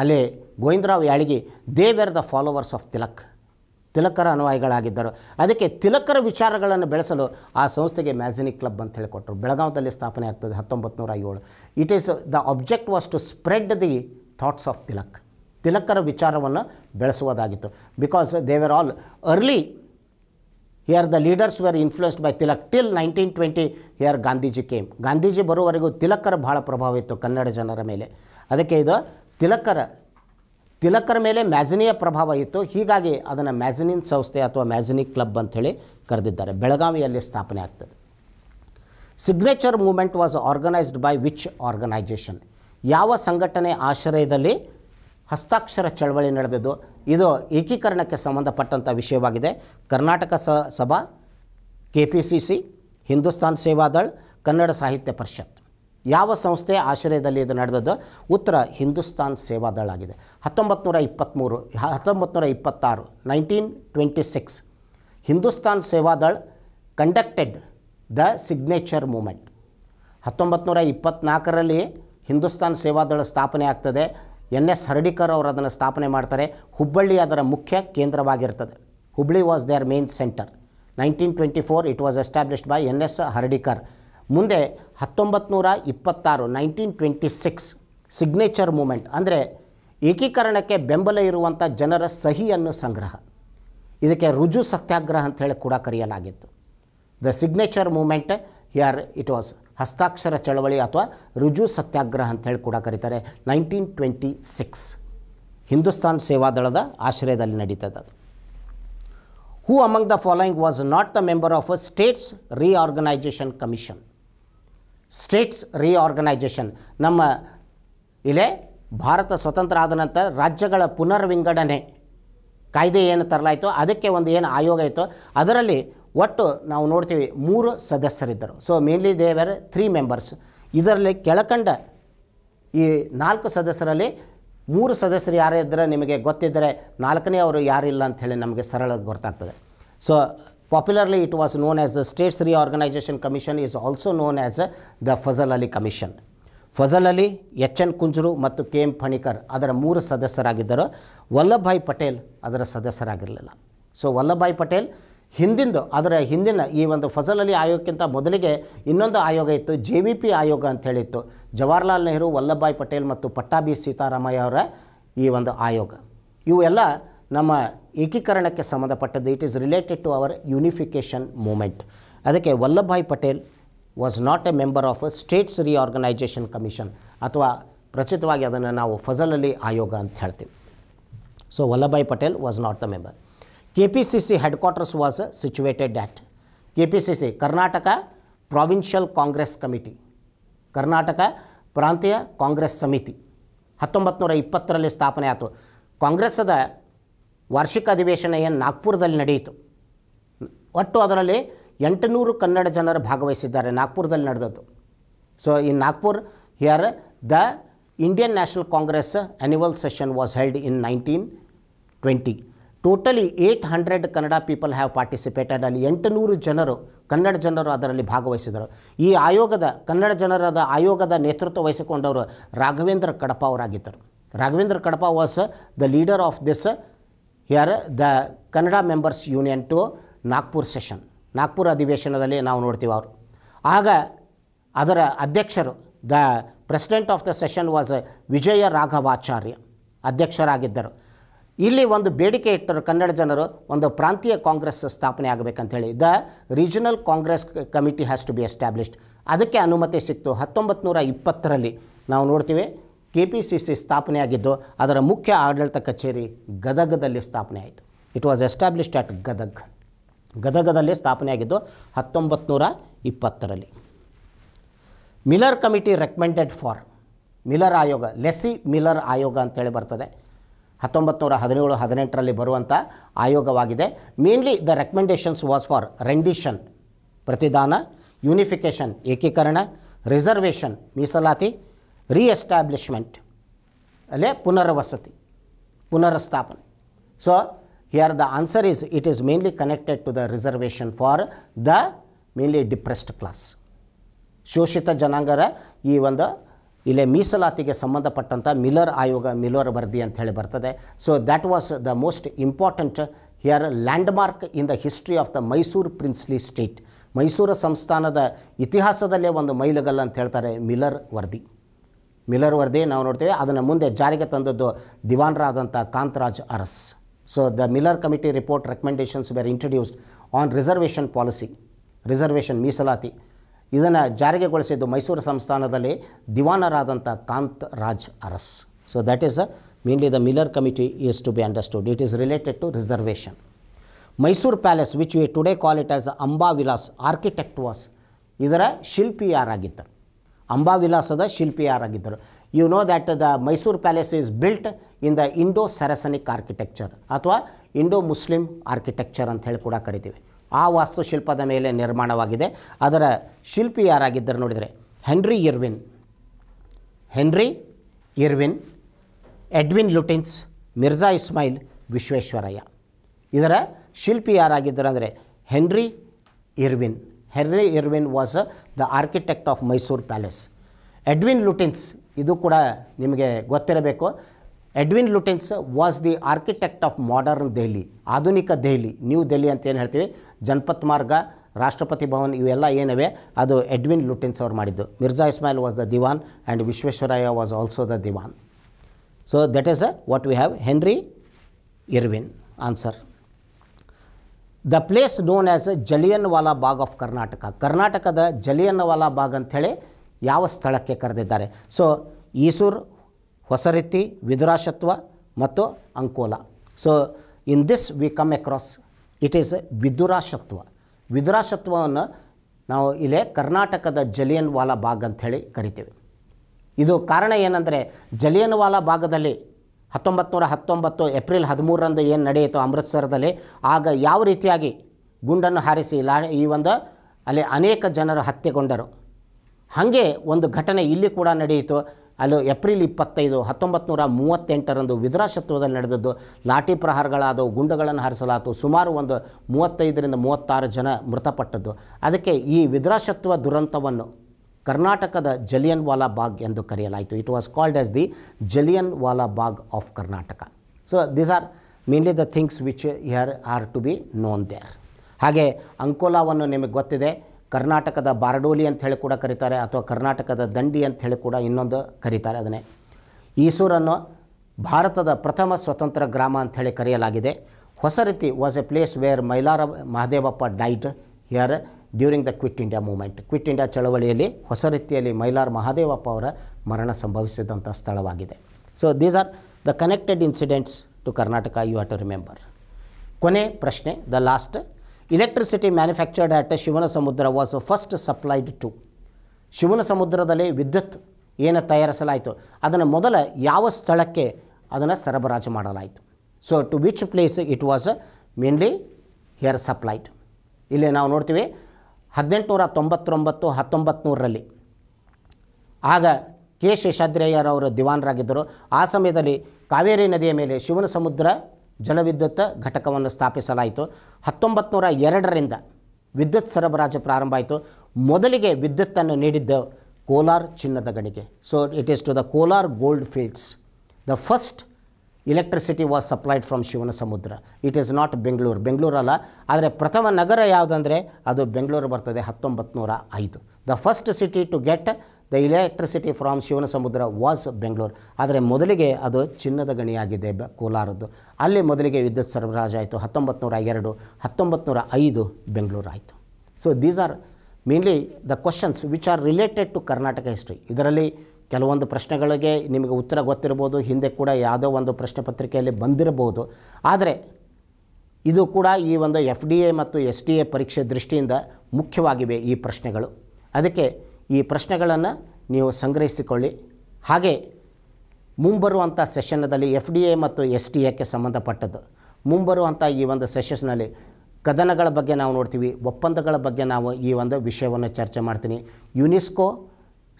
ಅಲ್ಲಿ Govindrao Yalgi they the followers of Tilak ತಿಲಕರ ಅನುಯಾಯಿಗಳಾಗಿದ್ದರು ಅದಕ್ಕೆ ತಿಲಕರ ವಿಚಾರಗಳನ್ನು ಬೆಳೆಸಲು ಆ ಸಂಸ್ಥೆಗೆ ಮ್ಯಾಜಿನಿಕ್ ಕ್ಲಬ್ ಅಂತ ಹೇಳಿಕೊಟ್ರು ಬೆಳಗಾವದಲ್ಲಿ ಸ್ಥಾಪನೆ ಆಗ್ತದೆ ಹತ್ತೊಂಬತ್ತು ನೂರ ಏಳು it is the object was to spread the thoughts of Tilak ತಿಲಕರ ವಿಚಾರವನ್ನು ಬೆಳೆಸುವುದಾಗಿತ್ತು because they were all early here the leaders were influenced by Tilak till nineteen twenty here Gandhiji came Gandhiji ಬರುವವರೆಗೂ ತಿಲಕರ ಭಾಳ ಪ್ರಭಾವ ಇತ್ತು ಕನ್ನಡ ಜನರ ಮೇಲೆ ಅದಕ್ಕೆ ಇದು ತಿಲಕರ ತಿಲಕರ ಮೇಲೆ ಮ್ಯಾಜಿನಿಯ ಪ್ರಭಾವ ಇತ್ತು ಹೀಗಾಗಿ ಅದನ್ನು ಮ್ಯಾಜಿನಿನ್ ಸಂಸ್ಥೆ ಅಥವಾ ಮ್ಯಾಜಿನಿ ಕ್ಲಬ್ ಅಂಥೇಳಿ ಕರೆದಿದ್ದಾರೆ ಬೆಳಗಾವಿಯಲ್ಲಿ ಸ್ಥಾಪನೆ ಆಗ್ತದೆ signature movement was organised by which organisation ಯಾವ ಸಂಘಟನೆ ಆಶ್ರಯದಲ್ಲಿ ಹಸ್ತಾಕ್ಷರ ಚಳವಳಿ ನಡೆದದ್ದು ಇದು ಏಕೀಕರಣಕ್ಕೆ ಸಂಬಂಧಪಟ್ಟಂಥ ವಿಷಯವಾಗಿದೆ ಕರ್ನಾಟಕ ಸ Sabha K P C C Hindustan Sevadal Kannada Sahitya Parishat ಯಾವ ಸಂಸ್ಥೆ ಆಶ್ರಯದಲ್ಲಿ ಇದು ನಡೆದದ್ದು ಉತ್ತರ ಹಿಂದೂಸ್ತಾನ್ ಸೇವಾದಳ್ ಆಗಿದೆ ಹತ್ತೊಂಬತ್ತು ನೂರ ಇಪ್ಪತ್ತ್ಮೂರು ಹತ್ತೊಂಬತ್ತು ಇಪ್ಪತ್ತಾರು nineteen twenty six Hindustan Sevadal conducted the signature movement ಹತ್ತೊಂಬತ್ತು ನೂರ ಇಪ್ಪತ್ತ್ನಾಲ್ಕರಲ್ಲಿ ಹಿಂದೂಸ್ತಾನ್ ಸೇವಾದಳ ಸ್ಥಾಪನೆ ಆಗ್ತದೆ ಎನ್ ಎಸ್ ಹರ್ಡಿಕರ್ ಅವರು ಅದನ್ನು ಸ್ಥಾಪನೆ ಮಾಡ್ತಾರೆ ಹುಬ್ಬಳ್ಳಿ ಅದರ ಮುಖ್ಯ ಕೇಂದ್ರವಾಗಿರ್ತದೆ Hubballi was there main centre nineteen twenty four it was established by N S Hardikar ಮುಂದೆ ಹತ್ತೊಂಬತ್ತು ನೂರ ಇಪ್ಪತ್ತಾರು nineteen twenty six signature movement ಅಂದರೆ ಏಕೀಕರಣಕ್ಕೆ ಬೆಂಬಲ ಇರುವಂಥ ಜನರ ಸಹಿಯನ್ನು ಸಂಗ್ರಹ ಇದಕ್ಕೆ ರುಜು ಸತ್ಯಾಗ್ರಹ ಅಂತ ಹೇಳಿ ಕೂಡ ಕರೆಯಲಾಗಿತ್ತು the signature movement here it was ಹಸ್ತಾಕ್ಷರ ಚಳವಳಿ ಅಥವಾ ರುಜು ಸತ್ಯಾಗ್ರಹ ಅಂತ ಹೇಳಿ ಕೂಡ ಕರೀತಾರೆ ನೈನ್ಟೀನ್ ಟ್ವೆಂಟಿ ಸಿಕ್ಸ್ ಹಿಂದೂಸ್ತಾನ್ ಸೇವಾದಳದ ಆಶ್ರಯದಲ್ಲಿ ನಡೀತದೆ ಅದು who among the following was not the member of a states reorganisation commission states reorganisation ನಮ್ಮ ಇಲ್ಲೇ ಭಾರತ ಸ್ವತಂತ್ರ ಆದ ನಂತರ ರಾಜ್ಯಗಳ ಪುನರ್ವಿಂಗಡಣೆ ಕಾಯ್ದೆ ಏನು ತರಲಾಯಿತು ಅದಕ್ಕೆ ಒಂದು ಏನು ಆಯೋಗ ಇತ್ತು ಅದರಲ್ಲಿ ಒಟ್ಟು ನಾವು ನೋಡ್ತೀವಿ ಮೂರು ಸದಸ್ಯರಿದ್ದರು so mainly they were three members ಇದರಲ್ಲಿ ಕೆಳಕಂಡ ಈ ನಾಲ್ಕು ಸದಸ್ಯರಲ್ಲಿ ಮೂರು ಸದಸ್ಯರು ಯಾರೇ ಇದ್ದರೆ ನಿಮಗೆ ಗೊತ್ತಿದ್ದರೆ ನಾಲ್ಕನೇ ಅವರು ಯಾರಿಲ್ಲ ಅಂಥೇಳಿ ನಮಗೆ ಸರಳ ಗೊತ್ತಾಗ್ತದೆ so popularly it was known as a states reorganisation commission is also known as the Fazal Ali commission Fazal Ali H N Kunzru ಮತ್ತು ಕೆ ಎಂ ಫಣಿಕರ್ ಅದರ ಮೂರು ಸದಸ್ಯರಾಗಿದ್ದರು ವಲ್ಲಭಭಾಯ್ ಪಟೇಲ್ ಅದರ ಸದಸ್ಯರಾಗಿರಲಿಲ್ಲ ಸೊ ವಲ್ಲಭಭಾಯ್ ಪಟೇಲ್ ಹಿಂದಿಂದು ಅದರ ಹಿಂದಿನ ಈ ಒಂದು ಅಲಿ ಆಯೋಗಕ್ಕಿಂತ ಮೊದಲಿಗೆ ಇನ್ನೊಂದು ಆಯೋಗ ಇತ್ತು ಜೆ ವಿ ಪಿ ಆಯೋಗ ಅಂತ ಹೇಳಿತ್ತು ಜವಾಹರ್ಲಾಲ್ ನೆಹರು ವಲ್ಲಭಭಾಯ್ ಪಟೇಲ್ ಮತ್ತು ಪಟ್ಟಾಭಿ ಸೀತಾರಾಮಯ್ಯ ಅವರ ಈ ಒಂದು ಆಯೋಗ ಇವೆಲ್ಲ ನಮ್ಮ ಏಕೀಕರಣಕ್ಕೆ ಸಂಬಂಧಪಟ್ಟದ್ದು it is related to our unification movement ಅದಕ್ಕೆ Vallabhbhai Patel was not a member of states reorganisation commission ಅಥವಾ ಪ್ರಚಿತವಾಗಿ ಅದನ್ನು ನಾವು ಫಜಲ್ ಅಲಿ ಆಯೋಗ ಅಂತ ಹೇಳ್ತೀವಿ so Vallabhbhai Patel was not the member K P C C headquarters was KPCC headquarters was situated C C Karnataka Provincial Congress committee Karnataka ಪ್ರಾಂತೀಯ ಕಾಂಗ್ರೆಸ್ ಸಮಿತಿ ಹತ್ತೊಂಬತ್ತು ನೂರ ಇಪ್ಪತ್ತರಲ್ಲಿ ಸ್ಥಾಪನೆ ಆಯಿತು ಕಾಂಗ್ರೆಸ್ಸದ ವಾರ್ಷಿಕ ಅಧಿವೇಶನ ಏನು ನಾಗ್ಪುರದಲ್ಲಿ ನಡೆಯಿತು ಒಟ್ಟು ಅದರಲ್ಲಿ ಎಂಟುನೂರು ಕನ್ನಡ ಜನರು ಭಾಗವಹಿಸಿದ್ದಾರೆ ನಾಗ್ಪುರದಲ್ಲಿ ನಡೆದದ್ದು ಸೊ ಈ Nagpur here the Indian National Congress annual session was held in nineteen twenty totally eight hundred Kannada people have participated ಅಲ್ಲಿ ಎಂಟುನೂರು ಜನರು ಕನ್ನಡ ಜನರು ಅದರಲ್ಲಿ ಭಾಗವಹಿಸಿದರು ಈ ಆಯೋಗದ ಕನ್ನಡ ಜನರದ ಆಯೋಗದ ನೇತೃತ್ವ ವಹಿಸಿಕೊಂಡವರು ರಾಘವೇಂದ್ರ ಕಡಪ ಅವರಾಗಿದ್ದರು Raghavendra Kadapa was the leader of this here the Kannada members union to Nagpur session Nagpur ಅಧಿವೇಶನದಲ್ಲಿ ನಾವು ನೋಡ್ತೀವಿ ಅವರು ಆಗ ಅದರ ಅಧ್ಯಕ್ಷರು the president of the session was Vijaya Raghavacharya ಅಧ್ಯಕ್ಷರಾಗಿದ್ದರು ಇಲ್ಲಿ ಒಂದು ಬೇಡಿಕೆ ಇಟ್ಟರು ಕನ್ನಡ ಜನರು ಒಂದು ಪ್ರಾಂತೀಯ ಕಾಂಗ್ರೆಸ್ ಸ್ಥಾಪನೆ ಆಗಬೇಕಂಥೇಳಿ the regional Congress committee has to be established ಅದಕ್ಕೆ ಅನುಮತಿ ಸಿಕ್ತು ಹತ್ತೊಂಬತ್ತು ನೂರ ಇಪ್ಪತ್ತರಲ್ಲಿ ನಾವು ನೋಡ್ತೀವಿ ಕೆ ಪಿ ಸಿ ಸಿ ಸ್ಥಾಪನೆಯಾಗಿದ್ದು ಅದರ ಮುಖ್ಯ ಆಡಳಿತ ಕಚೇರಿ ಗದಗದಲ್ಲಿ ಸ್ಥಾಪನೆ ಆಯಿತು it was established at Gadag ಗದಗದಲ್ಲಿ ಸ್ಥಾಪನೆಯಾಗಿದ್ದು ಹತ್ತೊಂಬತ್ತು ನೂರ ಇಪ್ಪತ್ತರಲ್ಲಿ Miller committee recommended for Miller ಆಯೋಗ ಲೆಸ್ಸಿ ಮಿಲರ್ ಆಯೋಗ ಅಂತೇಳಿ ಬರ್ತದೆ ಹತ್ತೊಂಬತ್ತು ನೂರ ಹದಿನೇಳು ಹದಿನೆಂಟರಲ್ಲಿ ಬರುವಂಥ ಆಯೋಗವಾಗಿದೆ mainly the recommendations was for rendition ಪ್ರತಿದಾನ ಯೂನಿಫಿಕೇಷನ್ ಏಕೀಕರಣ ರಿಸರ್ವೇಷನ್ ಮೀಸಲಾತಿ ರೀಎಸ್ಟಾಬ್ಲಿಷ್ಮೆಂಟ್ ಅಲ್ಲೇ ಪುನರ್ವಸತಿ ಪುನರ್ಸ್ಥಾಪನೆ so here the answer is it is mainly connected to the reservation for the mainly depressed class ಶೋಷಿತ ಜನಾಂಗರ ಈ ಒಂದು ಇಲ್ಲೇ ಮೀಸಲಾತಿಗೆ ಸಂಬಂಧಪಟ್ಟಂಥ ಮಿಲರ್ ಆಯೋಗ ಮಿಲರ್ ವರದಿ ಅಂತ ಹೇಳಿ ಬರ್ತದೆ so that was the most important here landmark in the history of the Mysuru princely state Mysuru ಸಂಸ್ಥಾನದ ಇತಿಹಾಸದಲ್ಲೇ ಒಂದು ಮೈಲುಗಲ್ಲು ಅಂತ ಹೇಳ್ತಾರೆ ಮಿಲರ್ ವರದಿ ಮಿಲರ್ ವರದಿ ನಾವು ನೋಡ್ತೇವೆ ಅದನ್ನು ಮುಂದೆ ಜಾರಿಗೆ ತಂದದ್ದು ದಿವಾನರಾದಂಥ Kantharaj Urs so the Miller committee report recommendations were introduced on reservation policy reservation ಮೀಸಲಾತಿ ಇದನ್ನು ಜಾರಿಗೆಗೊಳಿಸಿದ್ದು ಮೈಸೂರು ಸಂಸ್ಥಾನದಲ್ಲಿ ದಿವಾನರಾದಂಥ Kantharaj Urs so that is mainly the Miller committee is to be understood it is related to reservation Mysuru palace which we today call it as Amba Vilas architect was ಇದರ ಶಿಲ್ಪಿ ಯಾರಾಗಿದ್ದರು ಅಂಬಾ ವಿಲಾಸದ ಶಿಲ್ಪಿ ಯಾರಾಗಿದ್ದರು you know that the Mysuru palace is built in the Indo Saracenic architecture ಅಥವಾ Indo Muslim architecture ಅಂತ ಹೇಳಿ ಕೂಡ ಕರಿತೀವಿ ಆ ವಾಸ್ತುಶಿಲ್ಪದ ಮೇಲೆ ನಿರ್ಮಾಣವಾಗಿದೆ ಅದರ ಶಿಲ್ಪಿ ಯಾರಾಗಿದ್ದರು ನೋಡಿದರೆ Henry Irwin Henry Irwin Edwin Lutyens Mirza Ismail Visvesvaraya ಇದರ ಶಿಲ್ಪಿ ಯಾರಾಗಿದ್ದರು ಅಂದರೆ Henry Irwin Henry Irwin was the architect of Mysuru palace Edwin Lutyens ಇದು ಕೂಡ ನಿಮಗೆ ಗೊತ್ತಿರಬೇಕು Edwin Lutyens was the architect of modern Delhi ಆಧುನಿಕ ದೆಹಲಿ ನ್ಯೂ ದೆಹಲಿ ಅಂತ ಏನು ಹೇಳ್ತೀವಿ ಜನಪತ್ ಮಾರ್ಗ ರಾಷ್ಟ್ರಪತಿ ಭವನ್ ಇವೆಲ್ಲ ಏನವೆ ಅದು ಎಡ್ವಿನ್ ಲುಟೆನ್ಸ್ ಅವ್ರು ಮಾಡಿದ್ದು Mirza Ismail was the Diwan and Visvesvaraya was also the Diwan so that is what we have Henry Irwin answer the place known as Jallianwala Bagh of Karnataka ಕರ್ನಾಟಕದ ಜಲಿಯನ್ ವಾಲಾ ಬಾಗ್ ಅಂಥೇಳಿ ಯಾವ ಸ್ಥಳಕ್ಕೆ ಕರೆದಿದ್ದಾರೆ ಸೊ ಈಸೂರು ರೀತಿ ವಿದುರಾಶತ್ವ ಮತ್ತು Ankola so in this we come across it is Vidurashwatha ವಿದುರಾಶತ್ವವನ್ನು ನಾವು ಇಲ್ಲೇ ಕರ್ನಾಟಕದ ಜಲಿಯನ್ ವಾಲಾ ಭಾಗ ಅಂತ ಕರಿತೀವಿ ಇದು ಕಾರಣ ಏನಂದರೆ ಜಲಿಯನ್ ವಾಲಾ ಭಾಗದಲ್ಲಿ ಹತ್ತೊಂಬತ್ತು ನೂರ ಹತ್ತೊಂಬತ್ತು ಏಪ್ರಿಲ್ ಹದಿಮೂರರಂದು ಏನು ನಡೆಯಿತು ಅಮೃತ್ಸರದಲ್ಲಿ ಆಗ ಯಾವ ರೀತಿಯಾಗಿ ಗುಂಡನ್ನು ಹಾರಿಸಿ ಲಾ ಈ ಒಂದು ಅಲ್ಲಿ ಅನೇಕ ಜನರು ಹತ್ಯೆಗೊಂಡರು ಹಾಗೆ ಒಂದು ಘಟನೆ ಇಲ್ಲಿ ಕೂಡ ನಡೆಯಿತು ಅಲ್ಲಿ ಏಪ್ರಿಲ್ ಇಪ್ಪತ್ತೈದು ಹತ್ತೊಂಬತ್ತು ನೂರ ಮೂವತ್ತೆಂಟರಂದು ವಿದ್ರಾಶತ್ವದಲ್ಲಿ ನಡೆದದ್ದು ಲಾಠಿ ಪ್ರಹಾರಗಳಾದವು ಗುಂಡುಗಳನ್ನು ಹಾರಿಸಲಾತು ಸುಮಾರು ಒಂದು ಮೂವತ್ತೈದರಿಂದ ಮೂವತ್ತಾರು ಜನ ಮೃತಪಟ್ಟದ್ದು ಅದಕ್ಕೆ ಈ ವಿದ್ರಾಶತ್ವ ದುರಂತವನ್ನು ಕರ್ನಾಟಕದ ಜಲಿಯನ್ ವಾಲಾ ಬಾಗ್ ಎಂದು ಕರೆಯಲಾಯಿತು it was called as the Jallianwala Bagh of Karnataka so these are mainly the things which you're are to be known there ಹಾಗೆ ಅಂಕೋಲಾವನ್ನು ನಿಮಗೆ ಗೊತ್ತಿದೆ ಕರ್ನಾಟಕದ ಬಾರಡೋಲಿ ಅಂತ ಹೇಳಿ ಕೂಡ ಕರೀತಾರೆ ಅಥವಾ ಕರ್ನಾಟಕದ ದಂಡಿ ಅಂತ ಹೇಳಿ ಕೂಡ ಇನ್ನೊಂದು ಕರೀತಾರೆ ಅದನ್ನೇ ಈಸೂರನ್ನು ಭಾರತದ ಪ್ರಥಮ ಸ್ವತಂತ್ರ ಗ್ರಾಮ ಅಂಥೇಳಿ ಕರೆಯಲಾಗಿದೆ ಹೊಸ ರೀತಿ was a place where Mylara Mahadevappa died here during the quit India movement quit India ಚಳವಳಿಯಲ್ಲಿ ಹೊಸ ರೀತಿಯಲ್ಲಿ ಮೈಲಾರ್ ಮಹಾದೇವಪ್ಪ ಅವರ ಮರಣ ಸಂಭವಿಸಿದಂಥ ಸ್ಥಳವಾಗಿದೆ so these are the connected incidents to Karnataka you have to remember ಕೊನೆ ಪ್ರಶ್ನೆ the last electricity manufactured at Shivanasamudra was first supplied to ಶಿವನ ಸಮುದ್ರದಲ್ಲಿ ವಿದ್ಯುತ್ ಏನು ತಯಾರಿಸಲಾಯಿತು ಅದನ್ನು ಮೊದಲ ಯಾವ ಸ್ಥಳಕ್ಕೆ ಅದನ್ನು ಸರಬರಾಜು ಮಾಡಲಾಯಿತು so to which place it was mainly here supplied ಇಲ್ಲಿ ನಾವು ನೋಡ್ತೀವಿ ಹದಿನೆಂಟುನೂರ ತೊಂಬತ್ತೊಂಬತ್ತು ಹತ್ತೊಂಬತ್ತು ಆಗ ಕೆ ಶೇಷಾದ್ರಯ್ಯರವರು ದಿವಾನರಾಗಿದ್ದರು ಆ ಸಮಯದಲ್ಲಿ ಕಾವೇರಿ ನದಿಯ ಮೇಲೆ ಶಿವನ ಸಮುದ್ರ ಜಲವಿದ್ಯುತ್ ಘಟಕವನ್ನು ಸ್ಥಾಪಿಸಲಾಯಿತು ಹತ್ತೊಂಬತ್ತು ನೂರ ಎರಡರಿಂದ ವಿದ್ಯುತ್ ಸರಬರಾಜು ಪ್ರಾರಂಭ ಆಯಿತು ಮೊದಲಿಗೆ ವಿದ್ಯುತ್ತನ್ನು ನೀಡಿದ್ದ ಕೋಲಾರ್ ಚಿನ್ನದ ಗಣಿಗೆ so it is to the Kolar gold fields the first electricity was supplied from Shivanasamudra it is not Bengaluru ಬೆಂಗಳೂರಲ್ಲ ಆದರೆ ಪ್ರಥಮ ನಗರ ಯಾವುದಂದರೆ ಅದು ಬೆಂಗಳೂರು ಬರ್ತದೆ ಹತ್ತೊಂಬತ್ತು ನೂರ ಐದು the first city to get the electricity from Shivanasamudra was Bengaluru ಆದರೆ ಮೊದಲಿಗೆ ಅದು ಚಿನ್ನದ ಗಣಿಯಾಗಿದೆ ಬ ಕೋಲಾರದ್ದು ಅಲ್ಲಿ ಮೊದಲಿಗೆ ವಿದ್ಯುತ್ ಸರಬರಾಜು ಆಯಿತು ಹತ್ತೊಂಬತ್ತು ನೂರ ಎರಡು ಹತ್ತೊಂಬತ್ತು ನೂರ ಐದು ಬೆಂಗಳೂರು ಆಯಿತು so these are mainly the questions which are related to Karnataka history ಇದರಲ್ಲಿ ಕೆಲವೊಂದು ಪ್ರಶ್ನೆಗಳಿಗೆ ನಿಮಗೆ ಉತ್ತರ ಗೊತ್ತಿರ್ಬೋದು ಹಿಂದೆ ಕೂಡ ಯಾವುದೋ ಒಂದು ಪ್ರಶ್ನೆ ಪತ್ರಿಕೆಯಲ್ಲಿ ಬಂದಿರಬಹುದು ಆದರೆ ಇದು ಕೂಡ ಈ ಒಂದು ಎಫ್ ಡಿ ಎ ಮತ್ತು ಎಸ್ ಡಿ ಎ ಪರೀಕ್ಷೆ ದೃಷ್ಟಿಯಿಂದ ಮುಖ್ಯವಾಗಿವೆ ಈ ಪ್ರಶ್ನೆಗಳು ಅದಕ್ಕೆ ಈ ಪ್ರಶ್ನೆಗಳನ್ನು ನೀವು ಸಂಗ್ರಹಿಸಿಕೊಳ್ಳಿ ಹಾಗೆ ಮುಂಬರುವಂಥ ಸೆಷನ್ನಲ್ಲಿ ಎಫ್ ಡಿ ಎ ಮತ್ತು ಎಸ್ ಟಿ ಎಕ್ಕೆ ಸಂಬಂಧಪಟ್ಟದ್ದು ಮುಂಬರುವಂಥ ಈ ಒಂದು ಸೆಷನ್ಸ್ನಲ್ಲಿ ಕದನಗಳ ಬಗ್ಗೆ ನಾವು ನೋಡ್ತೀವಿ ಒಪ್ಪಂದಗಳ ಬಗ್ಗೆ ನಾವು ಈ ಒಂದು ವಿಷಯವನ್ನು ಚರ್ಚೆ ಮಾಡ್ತೀನಿ ಯುನೆಸ್ಕೋ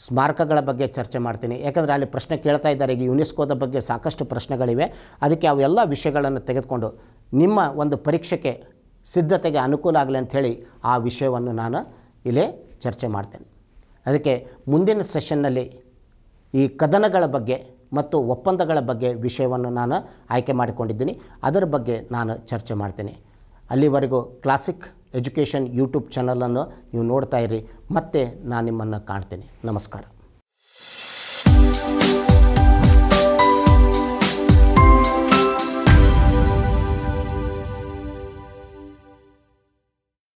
ಸ್ಮಾರಕಗಳ ಬಗ್ಗೆ ಚರ್ಚೆ ಮಾಡ್ತೀನಿ ಯಾಕಂದರೆ ಅಲ್ಲಿ ಪ್ರಶ್ನೆ ಕೇಳ್ತಾ ಇದ್ದಾರೆ ಈಗ ಯುನೆಸ್ಕೋದ ಬಗ್ಗೆ ಸಾಕಷ್ಟು ಪ್ರಶ್ನೆಗಳಿವೆ ಅದಕ್ಕೆ ಅವೆಲ್ಲ ವಿಷಯಗಳನ್ನು ತೆಗೆದುಕೊಂಡು ನಿಮ್ಮ ಒಂದು ಪರೀಕ್ಷೆಗೆ ಸಿದ್ಧತೆಗೆ ಅನುಕೂಲ ಆಗಲಿ ಅಂಥೇಳಿ ಆ ವಿಷಯವನ್ನು ನಾನು ಇಲ್ಲೇ ಚರ್ಚೆ ಮಾಡ್ತೇನೆ ಅದಕ್ಕೆ ಮುಂದಿನ ಸೆಷನ್ನಲ್ಲಿ ಈ ಕದನಗಳ ಬಗ್ಗೆ ಮತ್ತು ಒಪ್ಪಂದಗಳ ಬಗ್ಗೆ ವಿಷಯವನ್ನು ನಾನು ಆಯ್ಕೆ ಮಾಡಿಕೊಂಡಿದ್ದೀನಿ ಅದರ ಬಗ್ಗೆ ನಾನು ಚರ್ಚೆ ಮಾಡ್ತೀನಿ ಅಲ್ಲಿವರೆಗೂ ಕ್ಲಾಸಿಕ್ ಎಜುಕೇಷನ್ ಯೂಟ್ಯೂಬ್ ಚಾನಲನ್ನು ನೀವು ನೋಡ್ತಾ ಇರಿ ಮತ್ತೆ ನಾನು ನಿಮ್ಮನ್ನು ಕಾಣ್ತೀನಿ ನಮಸ್ಕಾರ